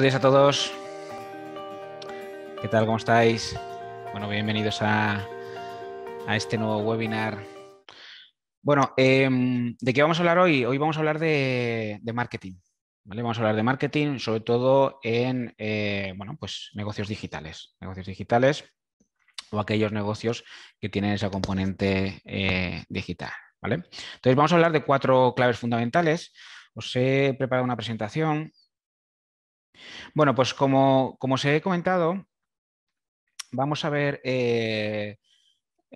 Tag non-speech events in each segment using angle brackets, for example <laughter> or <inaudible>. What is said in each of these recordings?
Buenos días a todos. ¿Qué tal? ¿Cómo estáis? Bueno, bienvenidos a, este nuevo webinar. Bueno, em, ¿de qué vamos a hablar hoy? Hoy vamos a hablar de, marketing. Vamos a hablar de marketing, sobre todo en eh, bueno, pues negocios digitales. Negocios digitales o aquellos negocios que tienen esa componente eh, digital. ¿vale? Entonces, vamos a hablar de cuatro claves fundamentales. Os he preparado una presentación bueno, pues como, os he comentado, vamos a ver, eh,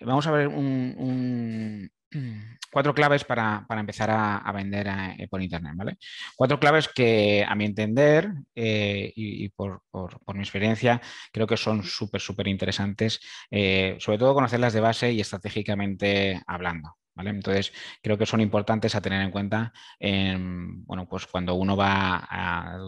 vamos a ver <clears throat> cuatro claves para, empezar a, vender eh, por Internet. ¿vale? Cuatro claves que a mi entender eh, y, por, mi experiencia creo que son súper, súper interesantes, sobre todo conocerlas de base y estratégicamente hablando. Entonces, creo que son importantes a tener en cuenta, bueno, pues cuando uno va a,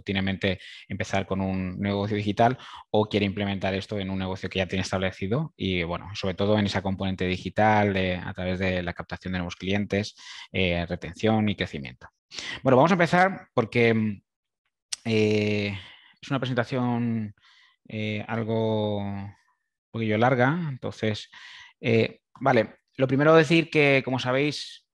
empezar con un negocio digital o quiere implementar esto en un negocio que ya tiene establecido y, bueno, sobre todo en esa componente digital a través de la captación de nuevos clientes, eh, retención y crecimiento. Bueno, vamos a empezar porque eh, es una presentación eh, algo un poquillo larga, entonces, vale, lo primero decir que, como sabéis,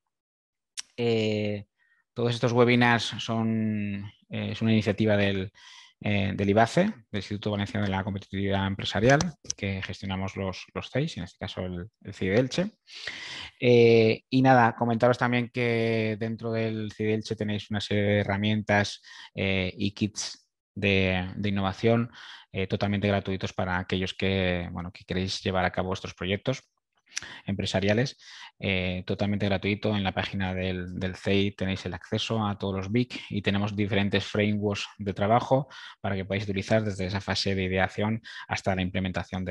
eh, todos estos webinars son eh, es una iniciativa del, eh, del, IBACE, del Instituto Valenciano de la Competitividad Empresarial, que gestionamos los, los en este caso el, CIDELCHE. y nada, comentaros también que dentro del CIDELCHE tenéis una serie de herramientas y kits de, innovación totalmente gratuitos para aquellos que, bueno, que queréis llevar a cabo vuestros proyectos empresariales, eh, totalmente gratuito. En la página del, CEI tenéis el acceso a todos los BIC y tenemos diferentes frameworks de trabajo para que podáis utilizar desde esa fase de ideación hasta la implementación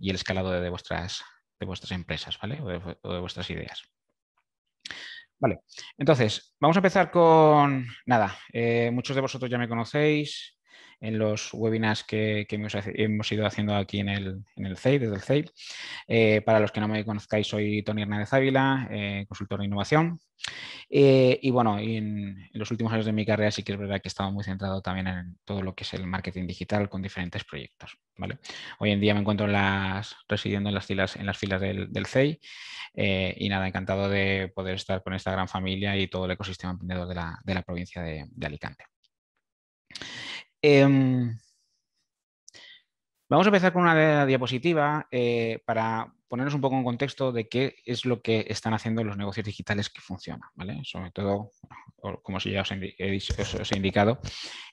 y el escalado de, vuestras, de vuestras empresas ¿vale? o de vuestras ideas. Vale, entonces, vamos a empezar con, nada, eh, muchos de vosotros ya me conocéis, en los webinars que, hemos, ido haciendo aquí en el, CEI, desde el CEI. Eh, para los que no me conozcáis, soy Tony Hernández Ávila, eh, consultor de innovación. Eh, y bueno, en, los últimos años de mi carrera sí que es verdad que he estado muy centrado también en todo lo que es el marketing digital con diferentes proyectos. Hoy en día me encuentro residiendo en las filas, en las filas del, CEI y nada, encantado de poder estar con esta gran familia y todo el ecosistema emprendedor de la, provincia de Alicante. Em, vamos a empezar con una diapositiva eh, para ponernos un poco en contexto de qué es lo que están haciendo los negocios digitales que funcionan, ¿vale? Sobre todo, como ya os he, indicado,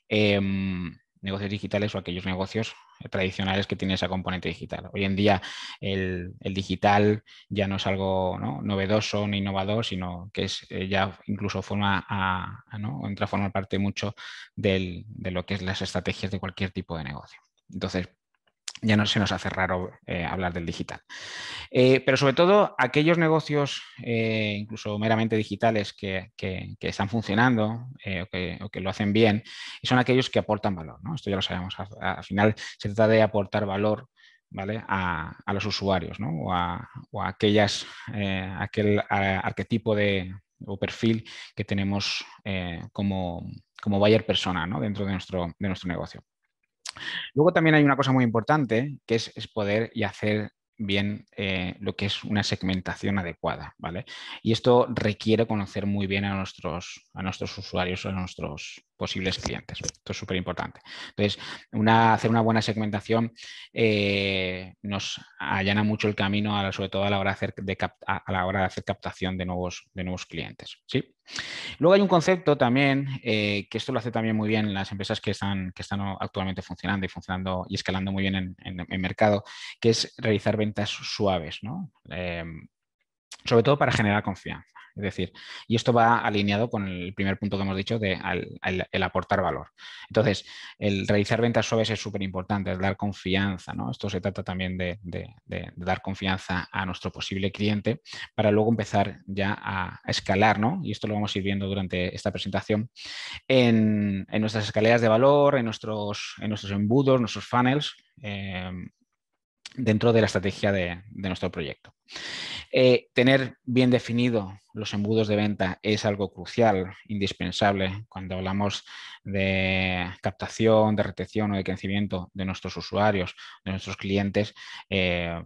em, negocios digitales o aquellos negocios tradicionales que tienen esa componente digital. Hoy en día el, digital ya no es algo novedoso ni innovador, sino que es eh, ya incluso forma a, entra a formar parte mucho de lo que es las estrategias de cualquier tipo de negocio. Entonces, ya no se nos hace raro eh, hablar del digital. Eh, pero sobre todo aquellos negocios, eh, incluso meramente digitales, que, están funcionando o que, lo hacen bien, y son aquellos que aportan valor. Esto ya lo sabemos. Al, final se trata de aportar valor ¿vale? a, los usuarios o, a, aquellas, aquel arquetipo de, o perfil que tenemos como, como buyer persona dentro de nuestro, de nuestro negocio. Luego también hay una cosa muy importante que es, poder y hacer bien eh, lo que es una segmentación adecuada, ¿vale? Y esto requiere conocer muy bien a nuestros, a nuestros usuarios, a nuestros posibles clientes. Esto es súper importante. Entonces, hacer una buena segmentación eh, nos allana mucho el camino, a sobre todo a la hora de hacer, a, la hora de hacer captación de nuevos, de nuevos clientes. ¿sí? Luego hay un concepto también, eh, que esto lo hace también muy bien las empresas que están, que están actualmente funcionando y funcionando y escalando muy bien en, mercado, que es realizar ventas suaves, ¿no? Eh, sobre todo para generar confianza. Es decir, y esto va alineado con el primer punto que hemos dicho de el aportar valor. Entonces, el realizar ventas suaves es súper importante, es dar confianza, ¿no? Esto se trata también de, dar confianza a nuestro posible cliente para luego empezar ya a escalar, ¿no? Y esto lo vamos a ir viendo durante esta presentación en, nuestras escaleras de valor, en nuestros, en nuestros embudos, nuestros funnels, eh, dentro de la estrategia de, nuestro proyecto. Eh, tener bien definido los embudos de venta es algo crucial, indispensable cuando hablamos de captación, de retención o de crecimiento de nuestros usuarios, de nuestros clientes. Eh,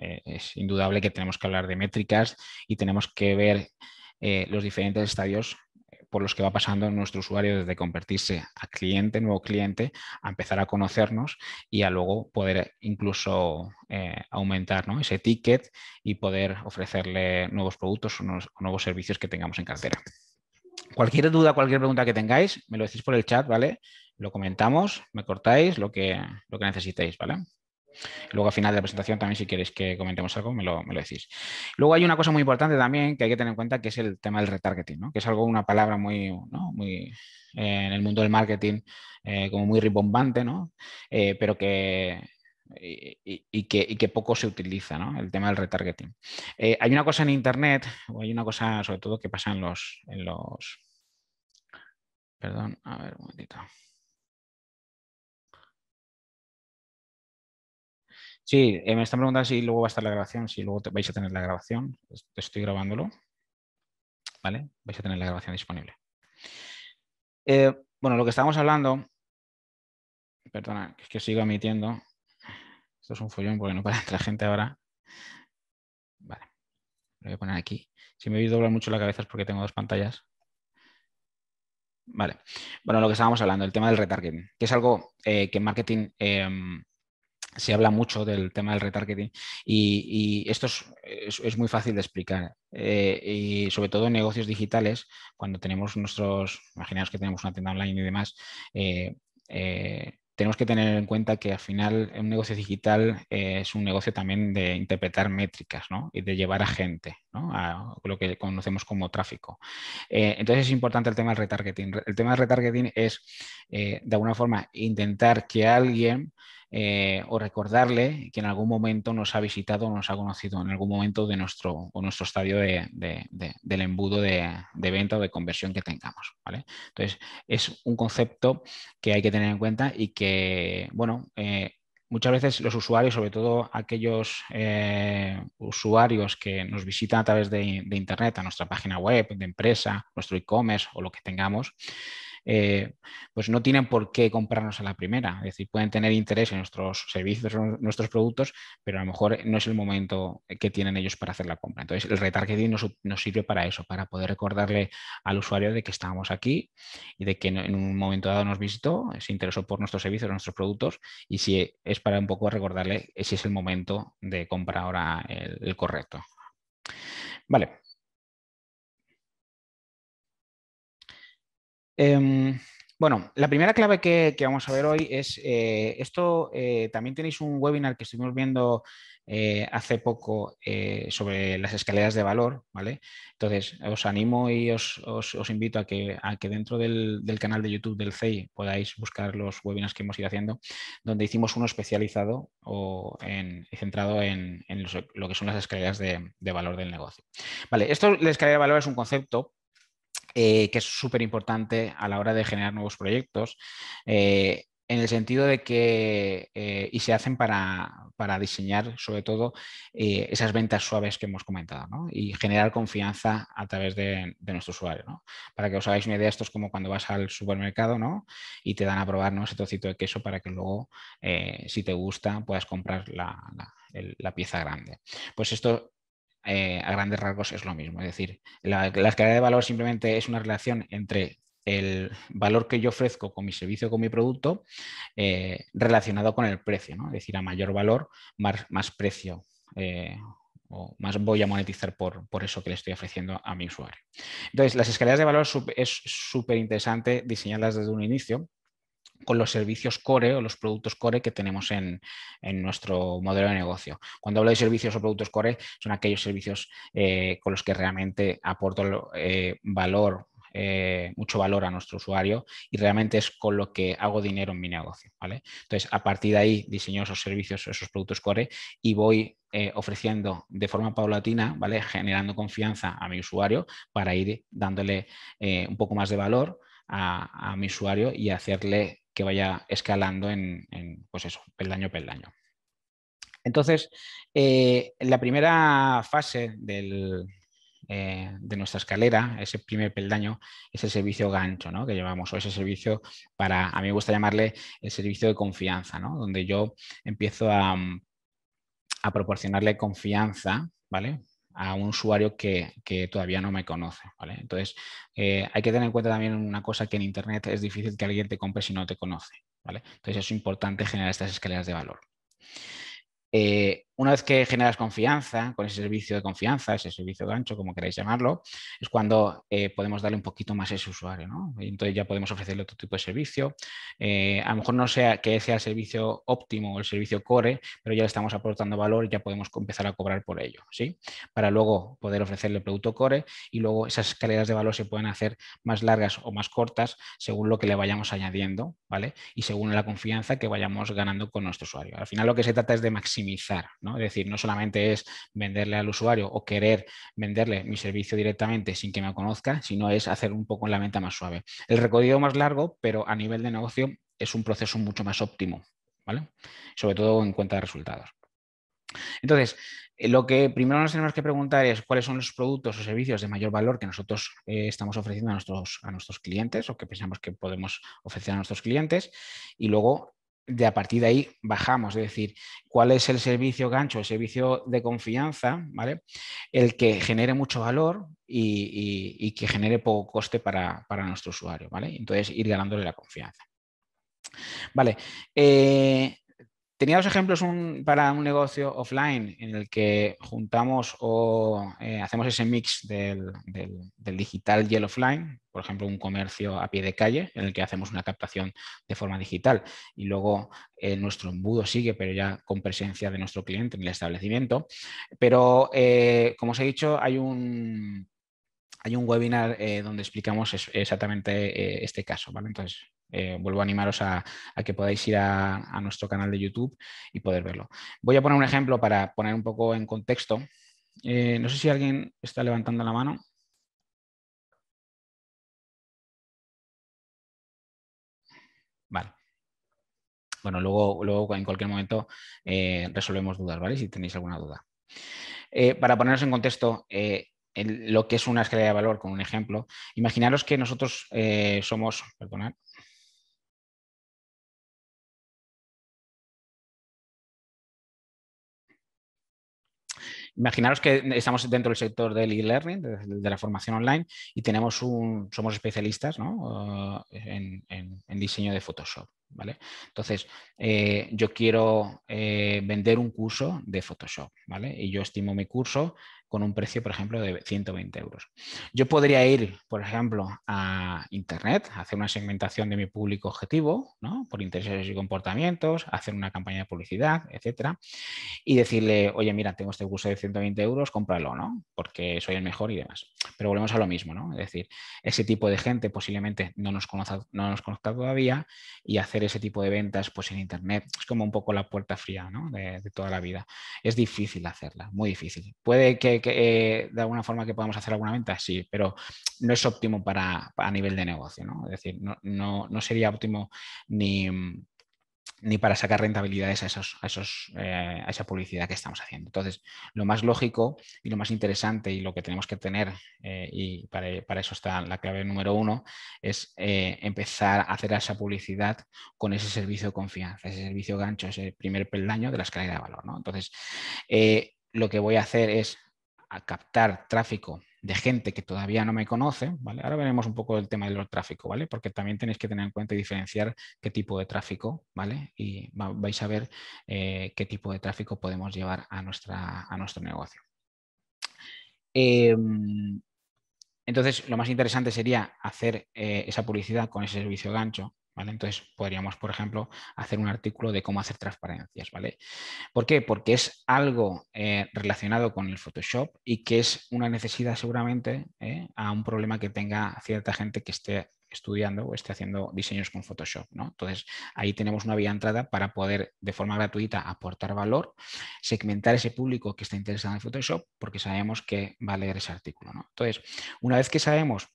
eh, es indudable que tenemos que hablar de métricas y tenemos que ver los diferentes estadios por los que va pasando nuestro usuario desde convertirse a cliente, nuevo cliente, a empezar a conocernos y a luego poder eh, incluso eh, aumentar ese ticket y poder ofrecerle nuevos productos o nuevos, servicios que tengamos en cartera. Cualquier duda, cualquier pregunta que tengáis, me lo decís por el chat, ¿vale? Lo comentamos, me cortáis lo que, lo que necesitéis, ¿vale? Luego al final de la presentación también si queréis que comentemos algo, me lo, decís. Luego hay una cosa muy importante también que hay que tener en cuenta que es el tema del retargeting, que es algo, una palabra muy, ¿no? muy eh, en el mundo del marketing eh, como muy ribombante, ¿no? Eh, pero que y, que, poco se utiliza, ¿no? El tema del retargeting. hay una cosa en Internet, o hay una cosa sobre todo que pasa en los... En los... Perdón, a ver un momentito. Sí, eh, me están preguntando si luego va a estar la grabación, si luego vais a tener la grabación. Pues, estoy grabándolo. ¿Vale? Vais a tener la grabación disponible. Eh, bueno, lo que estábamos hablando. Perdona, es que sigo emitiendo. Esto es un follón porque no para la gente ahora. Vale. Lo voy a poner aquí. Si me veis doblar mucho la cabeza es porque tengo dos pantallas. Vale. Bueno, lo que estábamos hablando, el tema del retargeting, que es algo eh, que en marketing em, se habla mucho del tema del retargeting y, esto es, muy fácil de explicar. Eh, y sobre todo en negocios digitales, cuando tenemos nuestros, imaginaos que tenemos una tienda online y demás, eh, eh, tenemos que tener en cuenta que al final un negocio digital es un negocio también de interpretar métricas y de llevar a gente, ¿no? a lo que conocemos como tráfico. entonces es importante el tema del retargeting. El tema del retargeting es, de alguna forma, intentar que alguien... Eh, o recordarle que en algún momento nos ha visitado o nos ha conocido en algún momento de nuestro, nuestro estadio del embudo de, venta o de conversión que tengamos. ¿vale? Entonces, es un concepto que hay que tener en cuenta y que, bueno, eh, muchas veces los usuarios, sobre todo aquellos eh, usuarios que nos visitan a través de Internet, a nuestra página web, de empresa, nuestro e-commerce o lo que tengamos, eh, pues no tienen por qué comprarnos a la primera. Es decir, pueden tener interés en nuestros servicios, nuestros productos, pero a lo mejor no es el momento que tienen ellos para hacer la compra. Entonces, el retargeting nos, sirve para eso, para poder recordarle al usuario de que estábamos aquí y de que en un momento dado nos visitó, se interesó por nuestros servicios, nuestros productos, y si es para un poco recordarle si es el momento de comprar ahora el correcto. Vale, Em, bueno, la primera clave que, vamos a ver hoy es eh, esto, eh, también tenéis un webinar que estuvimos viendo eh, hace poco sobre las escaleras de valor, ¿vale? Entonces, os animo y os, invito a que, dentro del, canal de YouTube del CEI podáis buscar los webinars que hemos ido haciendo, donde hicimos uno especializado o centrado en, lo que son las escaleras de, de valor del negocio. Vale, esto, la escalera de valor es un concepto eh, que es súper importante a la hora de generar nuevos proyectos. Eh, en el sentido de que, eh, y se hacen para, para diseñar sobre todo esas ventas suaves que hemos comentado ¿no? y generar confianza a través de, nuestro usuario. ¿no? Para que os hagáis una idea, esto es como cuando vas al supermercado ¿no? y te dan a probar ¿no? ese trocito de queso para que luego, si te gusta, puedas comprar la, la pieza grande. Pues esto eh, a grandes rasgos es lo mismo. Es decir, la, escala escalera de valor simplemente es una relación entre el valor que yo ofrezco con mi servicio, con mi producto, eh, relacionado con el precio. ¿no? Es decir, a mayor valor, más, precio. Eh, o más voy a monetizar por, por, eso que le estoy ofreciendo a mi usuario. Entonces, las escaleras de valor es súper interesante diseñarlas desde un inicio con los servicios core o los productos core que tenemos en, nuestro modelo de negocio. Cuando hablo de servicios o productos core, son aquellos servicios eh, con los que realmente aporto eh, valor, eh, mucho valor a nuestro usuario y realmente es con lo que hago dinero en mi negocio. ¿vale? Entonces, a partir de ahí diseño esos servicios, esos productos core y voy ofreciendo de forma paulatina, ¿vale? generando confianza a mi usuario para ir dándole un poco más de valor a, mi usuario y hacerle que vaya escalando en, pues eso, peldaño peldaño. Entonces, eh, la primera fase eh, de nuestra escalera, ese primer peldaño, es el servicio gancho que llevamos, o ese servicio para, a mí me gusta llamarle el servicio de confianza, ¿no? donde yo empiezo a, a proporcionarle confianza, ¿vale? a un usuario que, todavía no me conoce. ¿vale? Entonces, eh, hay que tener en cuenta también una cosa que en Internet es difícil que alguien te compre si no te conoce. ¿vale? Entonces, es importante generar estas escaleras de valor. Eh, una vez que generas confianza con ese servicio de confianza, ese servicio gancho, como queráis llamarlo, es cuando eh, podemos darle un poquito más a ese usuario, ¿no? entonces ya podemos ofrecerle otro tipo de servicio. Eh, a lo mejor no sea que sea el servicio óptimo o el servicio core, pero ya le estamos aportando valor y ya podemos empezar a cobrar por ello, ¿sí? Para luego poder ofrecerle el producto core y luego esas escaleras de valor se pueden hacer más largas o más cortas según lo que le vayamos añadiendo, ¿vale? Y según la confianza que vayamos ganando con nuestro usuario. Al final lo que se trata es de maximizar, ¿no? Es decir, no solamente es venderle al usuario o querer venderle mi servicio directamente sin que me conozca, sino es hacer un poco la venta más suave. El recorrido más largo, pero a nivel de negocio es un proceso mucho más óptimo, ¿vale? Sobre todo en cuenta de resultados. Entonces, eh, lo que primero nos tenemos que preguntar es cuáles son los productos o servicios de mayor valor que nosotros eh, estamos ofreciendo a nuestros, a nuestros clientes o que pensamos que podemos ofrecer a nuestros clientes y luego de a partir de ahí bajamos, es decir, cuál es el servicio gancho, el servicio de confianza, ¿vale? El que genere mucho valor y, que genere poco coste para, nuestro usuario, ¿vale? Entonces ir ganándole la confianza. Vale, eh, Tenía dos ejemplos para un negocio offline en el que juntamos o eh, hacemos ese mix del, digital y el offline, por ejemplo, un comercio a pie de calle en el que hacemos una captación de forma digital y luego eh, nuestro embudo sigue, pero ya con presencia de nuestro cliente en el establecimiento. Pero, eh, como os he dicho, hay un, webinar donde explicamos exactamente este caso. ¿vale? Entonces, eh, vuelvo a animaros a, que podáis ir a, nuestro canal de YouTube y poder verlo. Voy a poner un ejemplo para poner un poco en contexto. Eh, no sé si alguien está levantando la mano. Vale. Bueno, luego, luego en cualquier momento eh, resolvemos dudas, ¿vale? Si tenéis alguna duda. para ponernos en contexto, lo que es una escalera de valor con un ejemplo, imaginaros que nosotros somos, perdonad, Imaginaros que estamos dentro del sector del e-learning, de, la formación online, y tenemos un, somos especialistas eh, en, diseño de Photoshop. ¿vale? Entonces, eh, yo quiero eh, vender un curso de Photoshop, ¿vale? Y yo estimo mi curso con un precio, por ejemplo, de 120 euros. Yo podría ir, por ejemplo, a Internet, hacer una segmentación de mi público objetivo, ¿no? por intereses y comportamientos, hacer una campaña de publicidad, etcétera, y decirle, oye, mira, tengo este curso de 120 euros, cómpralo, ¿no? porque soy el mejor y demás. Pero volvemos a lo mismo, ¿no? es decir, ese tipo de gente posiblemente no nos conozca, no nos conozca todavía y hacer ese tipo de ventas pues, en Internet es como un poco la puerta fría ¿no? de, de toda la vida. Es difícil hacerla, muy difícil. Puede que eh, de alguna forma que podamos hacer alguna venta, sí, pero no es óptimo para, a nivel de negocio, ¿no? Es decir, no, sería óptimo ni, para sacar rentabilidades a, esos, a, esos, eh, a, esa publicidad que estamos haciendo. Entonces, lo más lógico y lo más interesante y lo que tenemos que tener, eh, y para, eso está la clave número uno, es empezar a hacer esa publicidad con ese servicio de confianza, ese servicio gancho, ese primer peldaño de la escalera de valor. ¿no? Entonces, lo que voy a hacer es a captar tráfico de gente que todavía no me conoce, ¿vale? Ahora veremos un poco el tema del tráfico, ¿vale? Porque también tenéis que tener en cuenta y diferenciar qué tipo de tráfico, ¿vale? Y vais a ver eh, qué tipo de tráfico podemos llevar a, nuestra, a nuestro negocio. Em, entonces, lo más interesante sería hacer eh, esa publicidad con ese servicio gancho entonces podríamos, por ejemplo, hacer un artículo de cómo hacer transparencias, ¿vale? ¿Por qué? Porque es algo eh, relacionado con el Photoshop y que es una necesidad seguramente eh, a un problema que tenga cierta gente que esté estudiando o esté haciendo diseños con Photoshop, ¿no? Entonces ahí tenemos una vía de entrada para poder de forma gratuita aportar valor, segmentar ese público que está interesado en Photoshop porque sabemos que va a leer ese artículo, Entonces, una vez que sabemos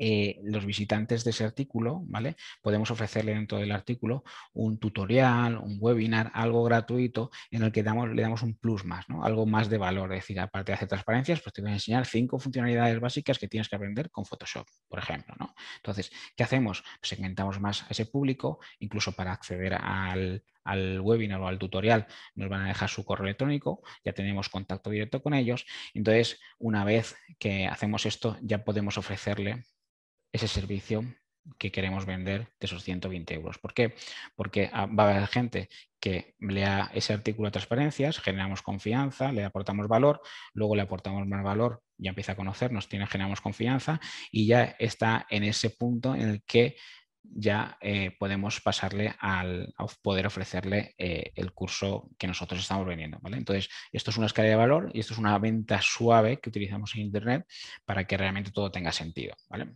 eh, los visitantes de ese artículo, ¿vale? Podemos ofrecerle dentro del artículo un tutorial, un webinar, algo gratuito en el que le damos un plus más, Algo más de valor, es decir, aparte de hacer transparencias, pues te voy a enseñar cinco funcionalidades básicas que tienes que aprender con Photoshop, por ejemplo, Entonces, ¿qué hacemos? Segmentamos más a ese público, incluso para acceder al webinar o al tutorial, nos van a dejar su correo electrónico, ya tenemos contacto directo con ellos. Entonces, una vez que hacemos esto, ya podemos ofrecerle ese servicio que queremos vender de esos 120 euros. ¿Por qué? Porque ah, va a haber gente que lea ese artículo de transparencias, generamos confianza, le aportamos valor, luego le aportamos más valor, ya empieza a conocernos, tiene, generamos confianza y ya está en ese punto en el que ya eh, podemos pasarle al poder ofrecerle eh, el curso que nosotros estamos vendiendo. ¿vale? Entonces, esto es una escalera de valor y esto es una venta suave que utilizamos en Internet para que realmente todo tenga sentido. ¿vale?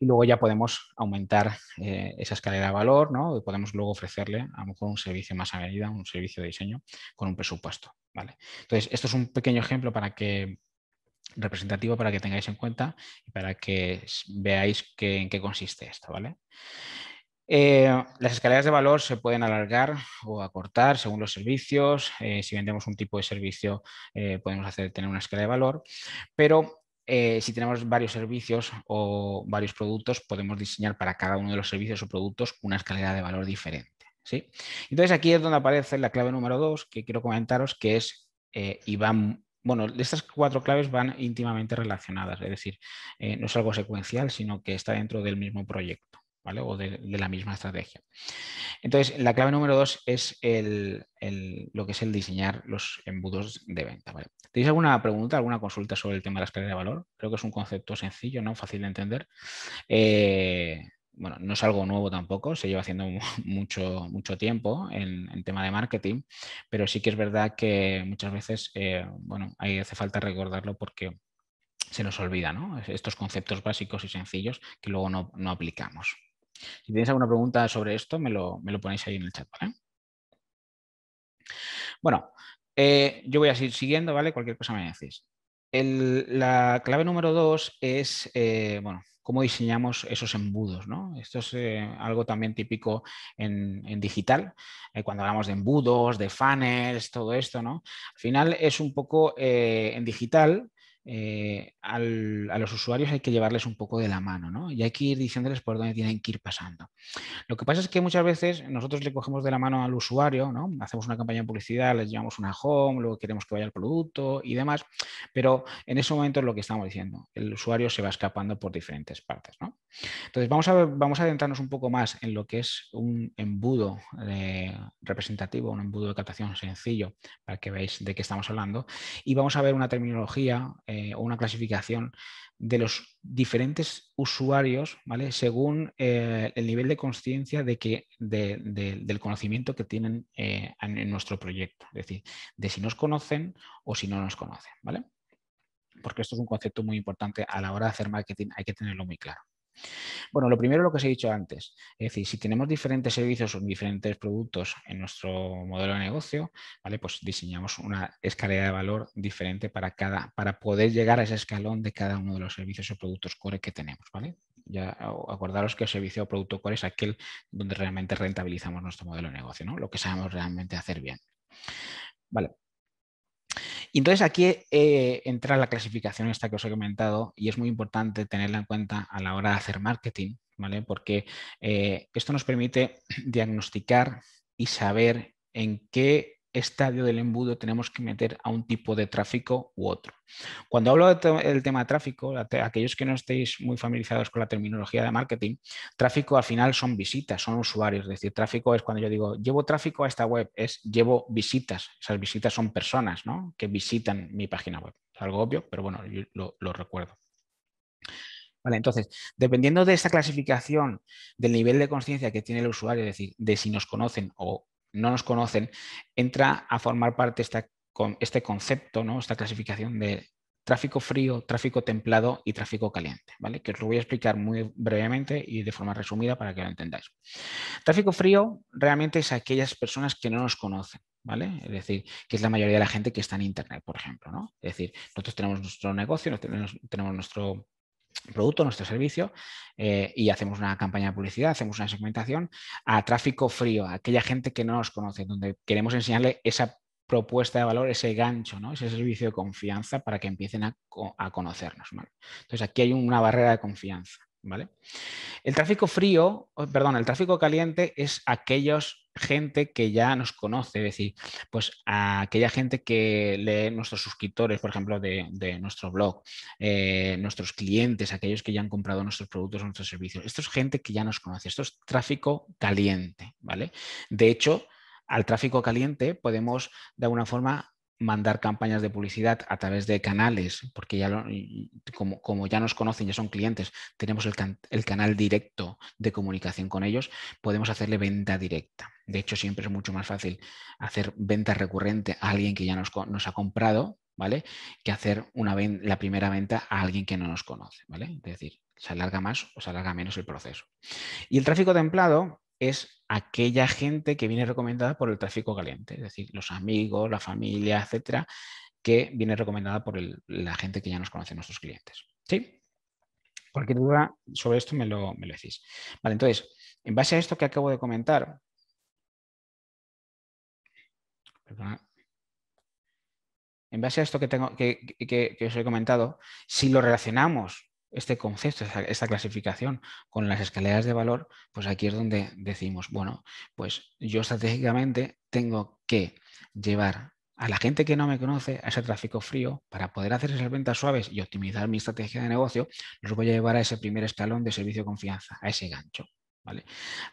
y luego ya podemos aumentar eh, esa escalera de valor, ¿no? Y podemos luego ofrecerle a lo mejor un servicio más a medida, un servicio de diseño con un presupuesto, ¿vale? Entonces, esto es un pequeño ejemplo para que representativo para que tengáis en cuenta y para que veáis en qué consiste esto, ¿vale? Eh, las escaleras de valor se pueden alargar o acortar según los servicios. Eh, si vendemos un tipo de servicio, podemos hacer, tener una escalera de valor, pero eh, si tenemos varios servicios o varios productos, podemos diseñar para cada uno de los servicios o productos una escalera de valor diferente. ¿sí? Entonces aquí es donde aparece la clave número dos, que quiero comentaros, que es eh, y van, bueno, estas cuatro claves van íntimamente relacionadas, es decir, eh, no es algo secuencial, sino que está dentro del mismo proyecto. O de, la misma estrategia. Entonces, la clave número dos es lo que es el diseñar los embudos de venta. ¿vale? ¿Tenéis alguna pregunta, alguna consulta sobre el tema de la escala de valor? Creo que es un concepto sencillo, ¿no? Fácil de entender. Eh, bueno, no es algo nuevo tampoco, se lleva haciendo mucho, mucho tiempo en, tema de marketing, pero sí que es verdad que muchas veces, eh, bueno, ahí hace falta recordarlo porque se nos olvida, ¿no? Estos conceptos básicos y sencillos que luego no, no aplicamos. Si tenéis alguna pregunta sobre esto, me lo, ponéis ahí en el chat, ¿vale? Bueno, eh, yo voy a seguir siguiendo, ¿vale? Cualquier cosa me decís. la clave número dos es, eh, bueno, cómo diseñamos esos embudos, ¿no? Esto es eh, algo también típico en, en digital, cuando hablamos de embudos, de funnels, todo esto, ¿no? Al final es un poco en digital, eh, a los usuarios hay que llevarles un poco de la mano, ¿no? Y hay que ir diciéndoles por dónde tienen que ir pasando. Lo que pasa es que muchas veces nosotros le cogemos de la mano al usuario, ¿no? Hacemos una campaña de publicidad, les llevamos una home, luego queremos que vaya al producto y demás, pero en ese momento es lo que estamos diciendo, el usuario se va escapando por diferentes partes, ¿no? Entonces vamos a, vamos a adentrarnos un poco más en lo que es un embudo eh, representativo, un embudo de captación sencillo, para que veáis de qué estamos hablando, y vamos a ver una terminología eh, o una clasificación de los diferentes usuarios, ¿vale? Según eh, el nivel de conciencia de que, del conocimiento que tienen eh, en nuestro proyecto, es decir, de si nos conocen o si no nos conocen, ¿vale? Porque esto es un concepto muy importante a la hora de hacer marketing, hay que tenerlo muy claro. Bueno, lo primero lo que os he dicho antes, es decir, si tenemos diferentes servicios o diferentes productos en nuestro modelo de negocio, ¿vale? Pues diseñamos una escalera de valor diferente para cada, para poder llegar a ese escalón de cada uno de los servicios o productos core que tenemos, ¿vale? Ya acordaros que el servicio o producto core es aquel donde realmente rentabilizamos nuestro modelo de negocio, ¿no? Lo que sabemos realmente hacer bien. Vale, y entonces aquí eh, entra la clasificación esta que os he comentado y es muy importante tenerla en cuenta a la hora de hacer marketing, ¿vale? Porque eh, esto nos permite <clears throat> diagnosticar y saber en qué estadio del embudo tenemos que meter a un tipo de tráfico u otro. Cuando hablo del tema de tráfico, aquellos que no estéis muy familiarizados con la terminología de marketing, tráfico al final son visitas, son usuarios. Es decir, tráfico es cuando yo digo, llevo tráfico a esta web, es llevo visitas. Esas visitas son personas ¿no? que visitan mi página web. Es algo obvio, pero bueno, yo lo, recuerdo. Vale, entonces, dependiendo de esta clasificación, del nivel de conciencia que tiene el usuario, es decir, de si nos conocen o no nos conocen, entra a formar parte con este concepto, ¿no? esta clasificación de tráfico frío, tráfico templado y tráfico caliente, ¿vale? Que os lo voy a explicar muy brevemente y de forma resumida para que lo entendáis. Tráfico frío realmente es aquellas personas que no nos conocen, ¿vale? Es decir, que es la mayoría de la gente que está en Internet, por ejemplo, ¿no? Es decir, nosotros tenemos nuestro negocio, tenemos nuestro producto, nuestro servicio, eh, y hacemos una campaña de publicidad, hacemos una segmentación a tráfico frío, a aquella gente que no nos conoce, donde queremos enseñarle esa propuesta de valor, ese gancho, ¿no? ese servicio de confianza para que empiecen a, conocernos. Entonces aquí hay una barrera de confianza. ¿vale? El tráfico frío, perdón, el tráfico caliente es aquellos gente que ya nos conoce, es decir, pues aquella gente que lee nuestros suscriptores, por ejemplo, de, nuestro blog, eh, nuestros clientes, aquellos que ya han comprado nuestros productos o nuestros servicios. Esto es gente que ya nos conoce, esto es tráfico caliente, ¿vale? De hecho, al tráfico caliente podemos de alguna forma mandar campañas de publicidad a través de canales, porque ya como, ya nos conocen, ya son clientes, tenemos el, canal directo de comunicación con ellos, podemos hacerle venta directa. De hecho, siempre es mucho más fácil hacer venta recurrente a alguien que ya nos, nos ha comprado, ¿vale? Que hacer una la primera venta a alguien que no nos conoce, ¿vale? Es decir, se alarga más o se alarga menos el proceso. Y el tráfico templado es aquella gente que viene recomendada por el tráfico caliente, es decir, los amigos, la familia, etcétera, que viene recomendada por la gente que ya nos conoce, nuestros clientes. ¿Sí? Cualquier duda sobre esto me lo, decís. Vale, entonces, en base a esto que acabo de comentar, en base a esto que, tengo, que, que, que os he comentado, si lo relacionamos este concepto, esta, clasificación con las escaleras de valor, pues aquí es donde decimos, bueno, pues yo estratégicamente tengo que llevar a la gente que no me conoce a ese tráfico frío para poder hacer esas ventas suaves y optimizar mi estrategia de negocio, los voy a llevar a ese primer escalón de servicio de confianza, a ese gancho. ¿Vale?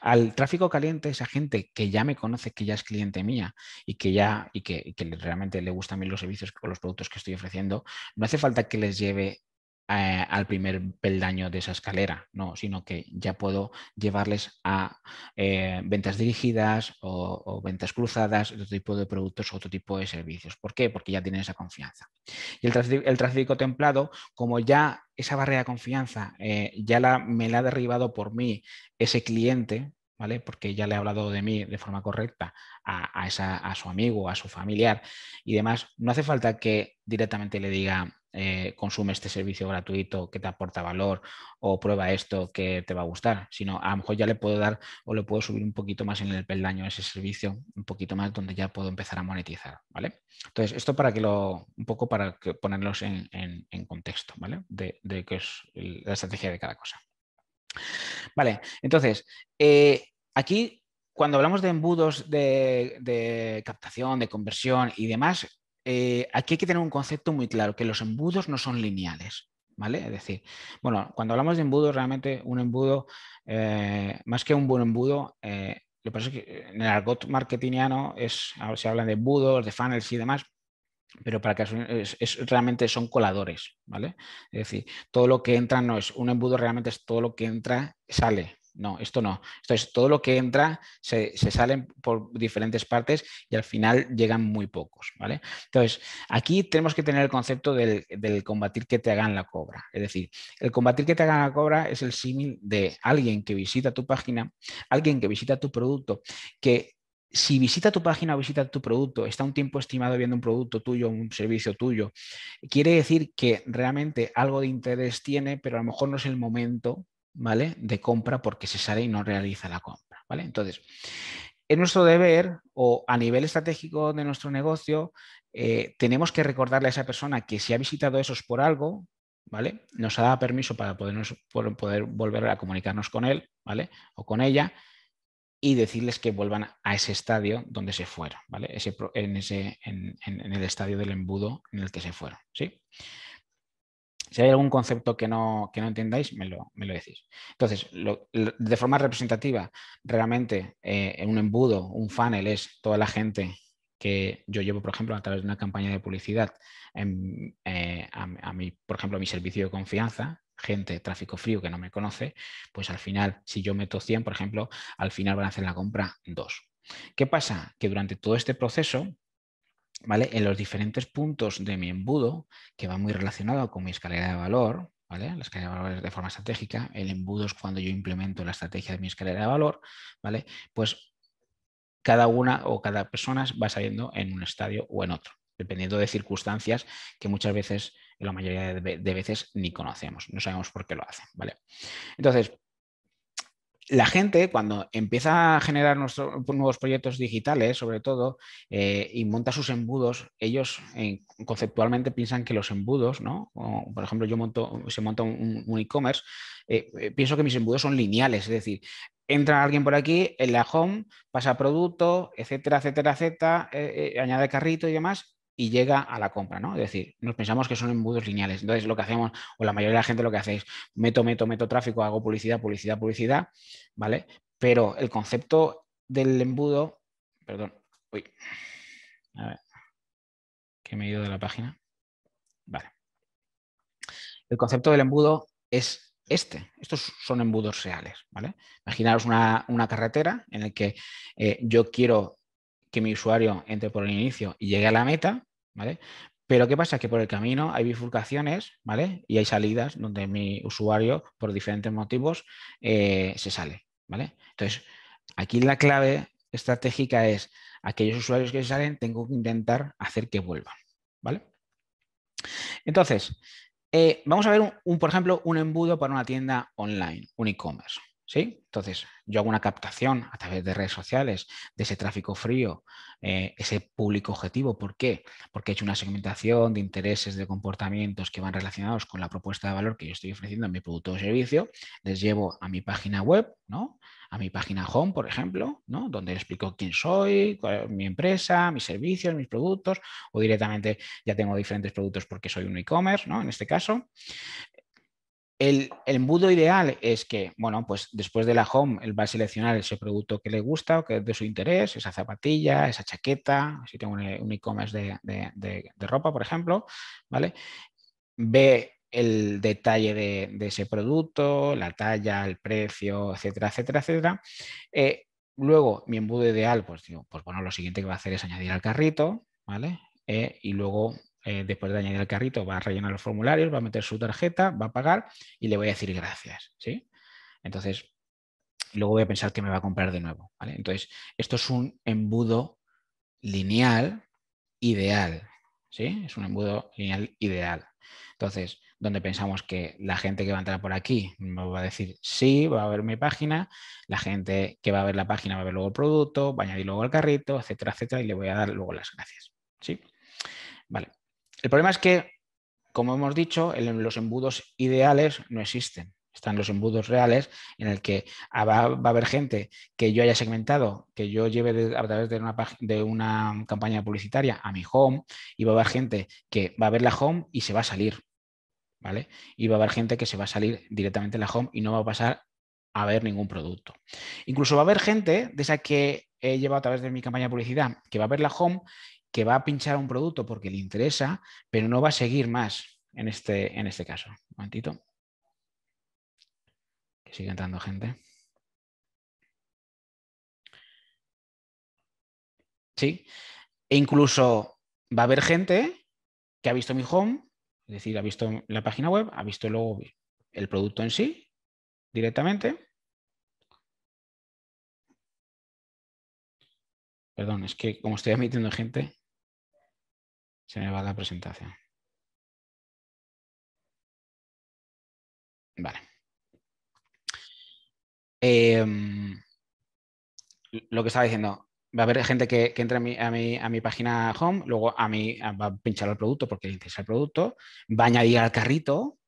Al tráfico caliente, esa gente que ya me conoce, que ya es cliente mía y que ya y que, realmente le gustan mí los servicios o los productos que estoy ofreciendo, no hace falta que les lleve eh, al primer peldaño de esa escalera, no, sino que ya puedo llevarles a eh, ventas dirigidas o, ventas cruzadas, otro tipo de productos o otro tipo de servicios. ¿Por qué? Porque ya tienen esa confianza. Y el, tráfico, templado, como ya esa barrera de confianza eh, ya me la ha derribado por mí ese cliente, ¿Vale? Porque ya le ha hablado de mí de forma correcta a, a, a, su amigo, a su familiar y demás. No hace falta que directamente le diga, eh, consume este servicio gratuito que te aporta valor o prueba esto que te va a gustar, sino a lo mejor ya le puedo dar o le puedo subir un poquito más en el peldaño a ese servicio, un poquito más donde ya puedo empezar a monetizar, ¿vale? Entonces, esto para que lo, un poco para ponerlos en, en, contexto, ¿vale? De, de qué es la estrategia de cada cosa. Vale, entonces, eh, aquí cuando hablamos de embudos de, de, captación, de conversión y demás, eh, aquí hay que tener un concepto muy claro, que los embudos no son lineales. ¿Vale? Es decir, bueno, cuando hablamos de embudo, realmente un embudo, eh, más que un buen embudo, eh, lo que pasa es que en el argot marketingiano es, se hablan de embudos, de funnels y demás, pero para que realmente son coladores, ¿vale? Es decir, todo lo que entra no es un embudo, realmente es todo lo que entra, sale, no, esto no. Esto es todo lo que entra, se, se, salen por diferentes partes y al final llegan muy pocos, ¿vale? Entonces, aquí tenemos que tener el concepto del, del, combatir que te hagan la cobra. Es decir, el combatir que te hagan la cobra es el símil de alguien que visita tu página, alguien que visita tu producto, que si visita tu página o visita tu producto, está un tiempo estimado viendo un producto tuyo, un servicio tuyo, quiere decir que realmente algo de interés tiene, pero a lo mejor no es el momento ¿vale? De compra porque se sale y no realiza la compra, ¿vale? Entonces, es nuestro deber o a nivel estratégico de nuestro negocio, eh, tenemos que recordarle a esa persona que si ha visitado esos por algo, ¿vale? Nos ha dado permiso para podernos, poder volver a comunicarnos con él, ¿vale? O con ella y decirles que vuelvan a ese estadio donde se fueron, ¿vale? Ese, en, ese, en, el estadio del embudo en el que se fueron, ¿sí? sí si hay algún concepto que no, no entendáis, me lo, me lo decís. Entonces, de forma representativa, realmente eh, un embudo, un funnel es toda la gente que yo llevo, por ejemplo, a través de una campaña de publicidad eh, a, por ejemplo, a mi servicio de confianza, gente, tráfico frío que no me conoce, pues al final, si yo meto 100, por ejemplo, al final van a hacer la compra 2. ¿Qué pasa? Que durante todo este proceso, ¿vale? En los diferentes puntos de mi embudo, que va muy relacionado con mi escalera de valor, ¿vale? La escalera de valor es de forma estratégica, el embudo es cuando yo implemento la estrategia de mi escalera de valor, ¿vale? Pues cada una o cada persona va saliendo en un estadio o en otro, dependiendo de circunstancias que muchas veces, la mayoría de veces, ni conocemos, no sabemos por qué lo hacen, ¿vale? Entonces, la gente cuando empieza a generar nuevos proyectos digitales, sobre todo, eh, y monta sus embudos, ellos eh, conceptualmente piensan que los embudos, ¿no? por ejemplo, yo monto, se monta un, e-commerce, eh, pienso que mis embudos son lineales, es decir, entra alguien por aquí, en la home, pasa producto, etcétera, etcétera, etcétera, añade carrito y demás, y llega a la compra, ¿no? Es decir, nos pensamos que son embudos lineales. Entonces, lo que hacemos, o la mayoría de la gente lo que hace es meto, meto, meto tráfico, hago publicidad, publicidad, publicidad, ¿vale? Pero el concepto del embudo, perdón, uy, a ver, que me he ido de la página. Vale. El concepto del embudo es este. Estos son embudos reales, ¿vale? Imaginaros una, carretera en la que eh, yo quiero que mi usuario entre por el inicio y llegue a la meta, ¿vale? Pero ¿qué pasa? Que por el camino hay bifurcaciones, ¿vale? Y hay salidas donde mi usuario, por diferentes motivos, eh, se sale, ¿vale? Entonces, aquí la clave estratégica es aquellos usuarios que se salen, tengo que intentar hacer que vuelvan, ¿vale? Entonces, eh, vamos a ver, un, por ejemplo, un embudo para una tienda online, un e-commerce, entonces, yo hago una captación a través de redes sociales de ese tráfico frío, eh, ese público objetivo. ¿Por qué? Porque he hecho una segmentación de intereses, de comportamientos que van relacionados con la propuesta de valor que yo estoy ofreciendo en mi producto o servicio. Les llevo a mi página web, a mi página home, por ejemplo, ¿no? donde explico quién soy, mi empresa, mis servicios, mis productos, o directamente ya tengo diferentes productos porque soy un e-commerce, ¿no? en este caso. El, embudo ideal es que, bueno, pues después de la home, él va a seleccionar ese producto que le gusta o que es de su interés, esa zapatilla, esa chaqueta, si tengo un e-commerce de, de, de, ropa, por ejemplo, ¿vale? Ve el detalle de, ese producto, la talla, el precio, etcétera, etcétera, etcétera. Eh, luego, mi embudo ideal, pues digo, pues bueno, lo siguiente que va a hacer es añadir al carrito, ¿vale? Eh, y luego después de añadir el carrito, va a rellenar los formularios, va a meter su tarjeta, va a pagar y le voy a decir gracias. ¿sí? Entonces, luego voy a pensar que me va a comprar de nuevo. ¿vale? Entonces, esto es un embudo lineal ideal. ¿sí? Es un embudo lineal ideal. Entonces, donde pensamos que la gente que va a entrar por aquí me va a decir sí, va a ver mi página, la gente que va a ver la página va a ver luego el producto, va a añadir luego el carrito, etcétera, etcétera, y le voy a dar luego las gracias. ¿sí? Vale. El problema es que, como hemos dicho, los embudos ideales no existen. Están los embudos reales en el que ah, va, a haber gente que yo haya segmentado, que yo lleve a través de una, campaña publicitaria a mi home y va a haber gente que va a ver la home y se va a salir. ¿Vale? Y va a haber gente que se va a salir directamente de la home y no va a pasar a ver ningún producto. Incluso va a haber gente de esa que he llevado a través de mi campaña de publicidad que va a ver la home que va a pinchar un producto porque le interesa, pero no va a seguir más en este, en este caso. Un momentito. Que sigue entrando gente. ¿Sí? E incluso va a haber gente que ha visto mi home, es decir, ha visto la página web, ha visto luego el producto en sí directamente. Perdón, es que como estoy admitiendo gente, se me va la presentación. Vale. Em, lo que estaba diciendo, va a haber gente que, que entre a mi, página home, luego a mí va a pinchar al producto porque le interesa el producto, va a añadir al carrito,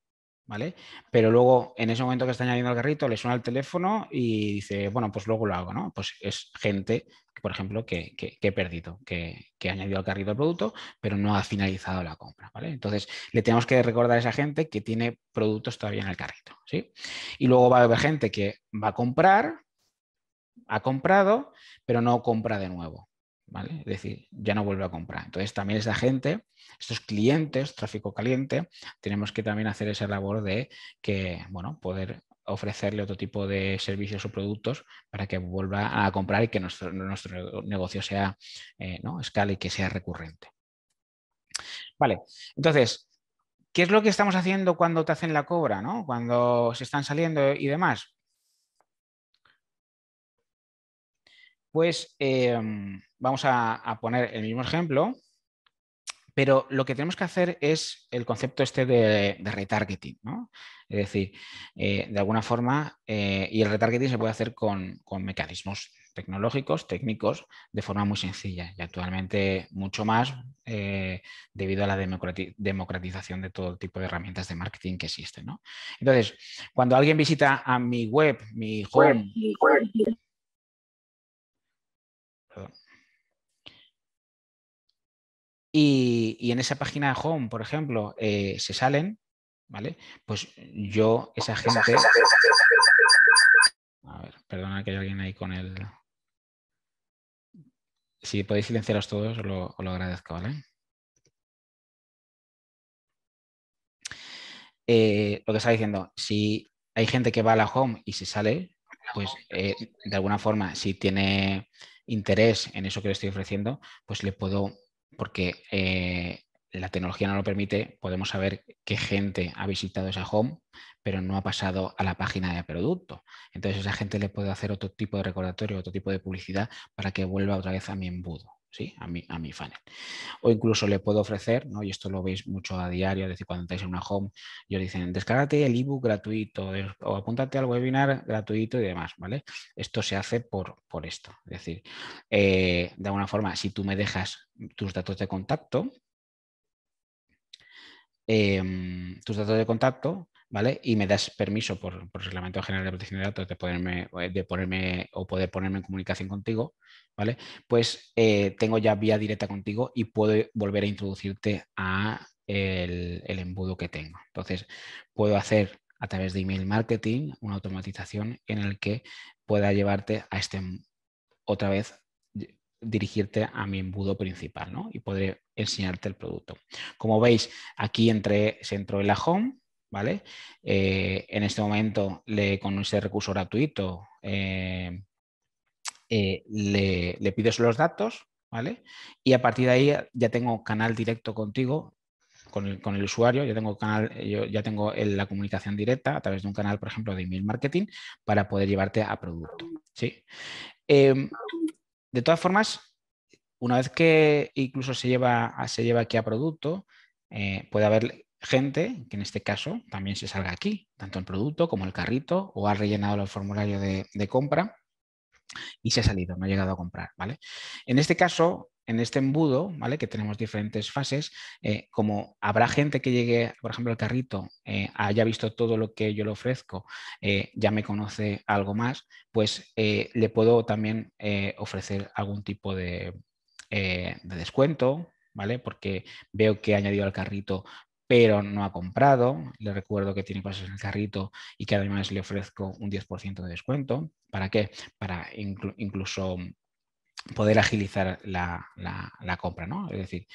¿vale? Pero luego, en ese momento que está añadiendo al carrito, le suena el teléfono y dice, bueno, pues luego lo hago, ¿no? Pues es gente por ejemplo, que, he perdido, que, que, ha añadido al carrito el producto, pero no ha finalizado la compra. ¿vale? Entonces, le tenemos que recordar a esa gente que tiene productos todavía en el carrito. ¿sí? Y luego va a haber gente que va a comprar, ha comprado, pero no compra de nuevo. ¿Vale? Es decir, ya no vuelve a comprar. Entonces, también esa gente, estos clientes, tráfico caliente, tenemos que también hacer esa labor de que, bueno, poder ofrecerle otro tipo de servicios o productos para que vuelva a comprar y que nuestro, negocio sea eh, escala y que sea recurrente. Vale, entonces, ¿qué es lo que estamos haciendo cuando te hacen la cobra, cuando se están saliendo y demás? Pues eh, vamos a poner el mismo ejemplo pero lo que tenemos que hacer es el concepto este de, retargeting, ¿no? Es decir, eh, de alguna forma, eh, y el retargeting se puede hacer con, mecanismos tecnológicos, técnicos, de forma muy sencilla y actualmente mucho más eh, debido a la democratización de todo tipo de herramientas de marketing que existen. Entonces, cuando alguien visita a mi web, mi home, web Y, en esa página de home, por ejemplo, eh, se salen, ¿vale? Pues yo, esa gente... A ver, perdona que hay alguien ahí con el... Si podéis silenciaros todos, os lo, agradezco, ¿vale? Eh, lo que estaba diciendo, si hay gente que va a la home y se sale, pues eh, de alguna forma, si tiene interés en eso que le estoy ofreciendo, pues le puedo porque eh, la tecnología no lo permite, podemos saber qué gente ha visitado esa home, pero no ha pasado a la página de producto. Entonces esa gente le puede hacer otro tipo de recordatorio, otro tipo de publicidad para que vuelva otra vez a mi embudo a, mi, a mi funnel. O incluso le puedo ofrecer, y esto lo veis mucho a diario, es decir, cuando entráis en una home, yo dicen, descárgate el ebook gratuito o apúntate al webinar gratuito y demás. ¿vale? Esto se hace por, esto. Es decir, eh, de alguna forma, si tú me dejas tus datos de contacto, em, tus datos de contacto, ¿vale? Y me das permiso por, por Reglamento General de Protección de Datos de ponerme, eh, de ponerme o poder ponerme en comunicación contigo, ¿vale? Pues eh, tengo ya vía directa contigo y puedo volver a introducirte a el, embudo que tengo. Entonces, puedo hacer a través de email marketing una automatización en el que pueda llevarte a este otra vez dirigirte a mi embudo principal ¿no? y podré enseñarte el producto. Como veis, aquí entre se entró en la home, ¿vale? Eh, en este momento, le, con ese recurso gratuito, eh, eh, le, pides los datos, ¿vale? Y a partir de ahí ya tengo canal directo contigo. Con el, usuario, ya tengo, canal, yo ya tengo la comunicación directa a través de un canal, por ejemplo, de email marketing para poder llevarte a producto. ¿sí? Em, de todas formas, una vez que incluso se lleva, se lleva aquí a producto, puede haber gente que en este caso también se salga aquí, tanto el producto como el carrito, o ha rellenado el formulario de, compra y se ha salido, no ha llegado a comprar, ¿vale? En este caso, en este embudo, ¿vale? Que tenemos diferentes fases, eh, como habrá gente que llegue, por ejemplo, al carrito, eh, haya visto todo lo que yo le ofrezco, eh, ya me conoce algo más, pues le puedo también ofrecer algún tipo de, descuento, ¿vale? Porque veo que ha añadido al carrito pero no ha comprado. Le recuerdo que tiene cosas en el carrito y que además le ofrezco un 10% de descuento. ¿Para qué? Para incluso poder agilizar la, compra, ¿no? Es decir,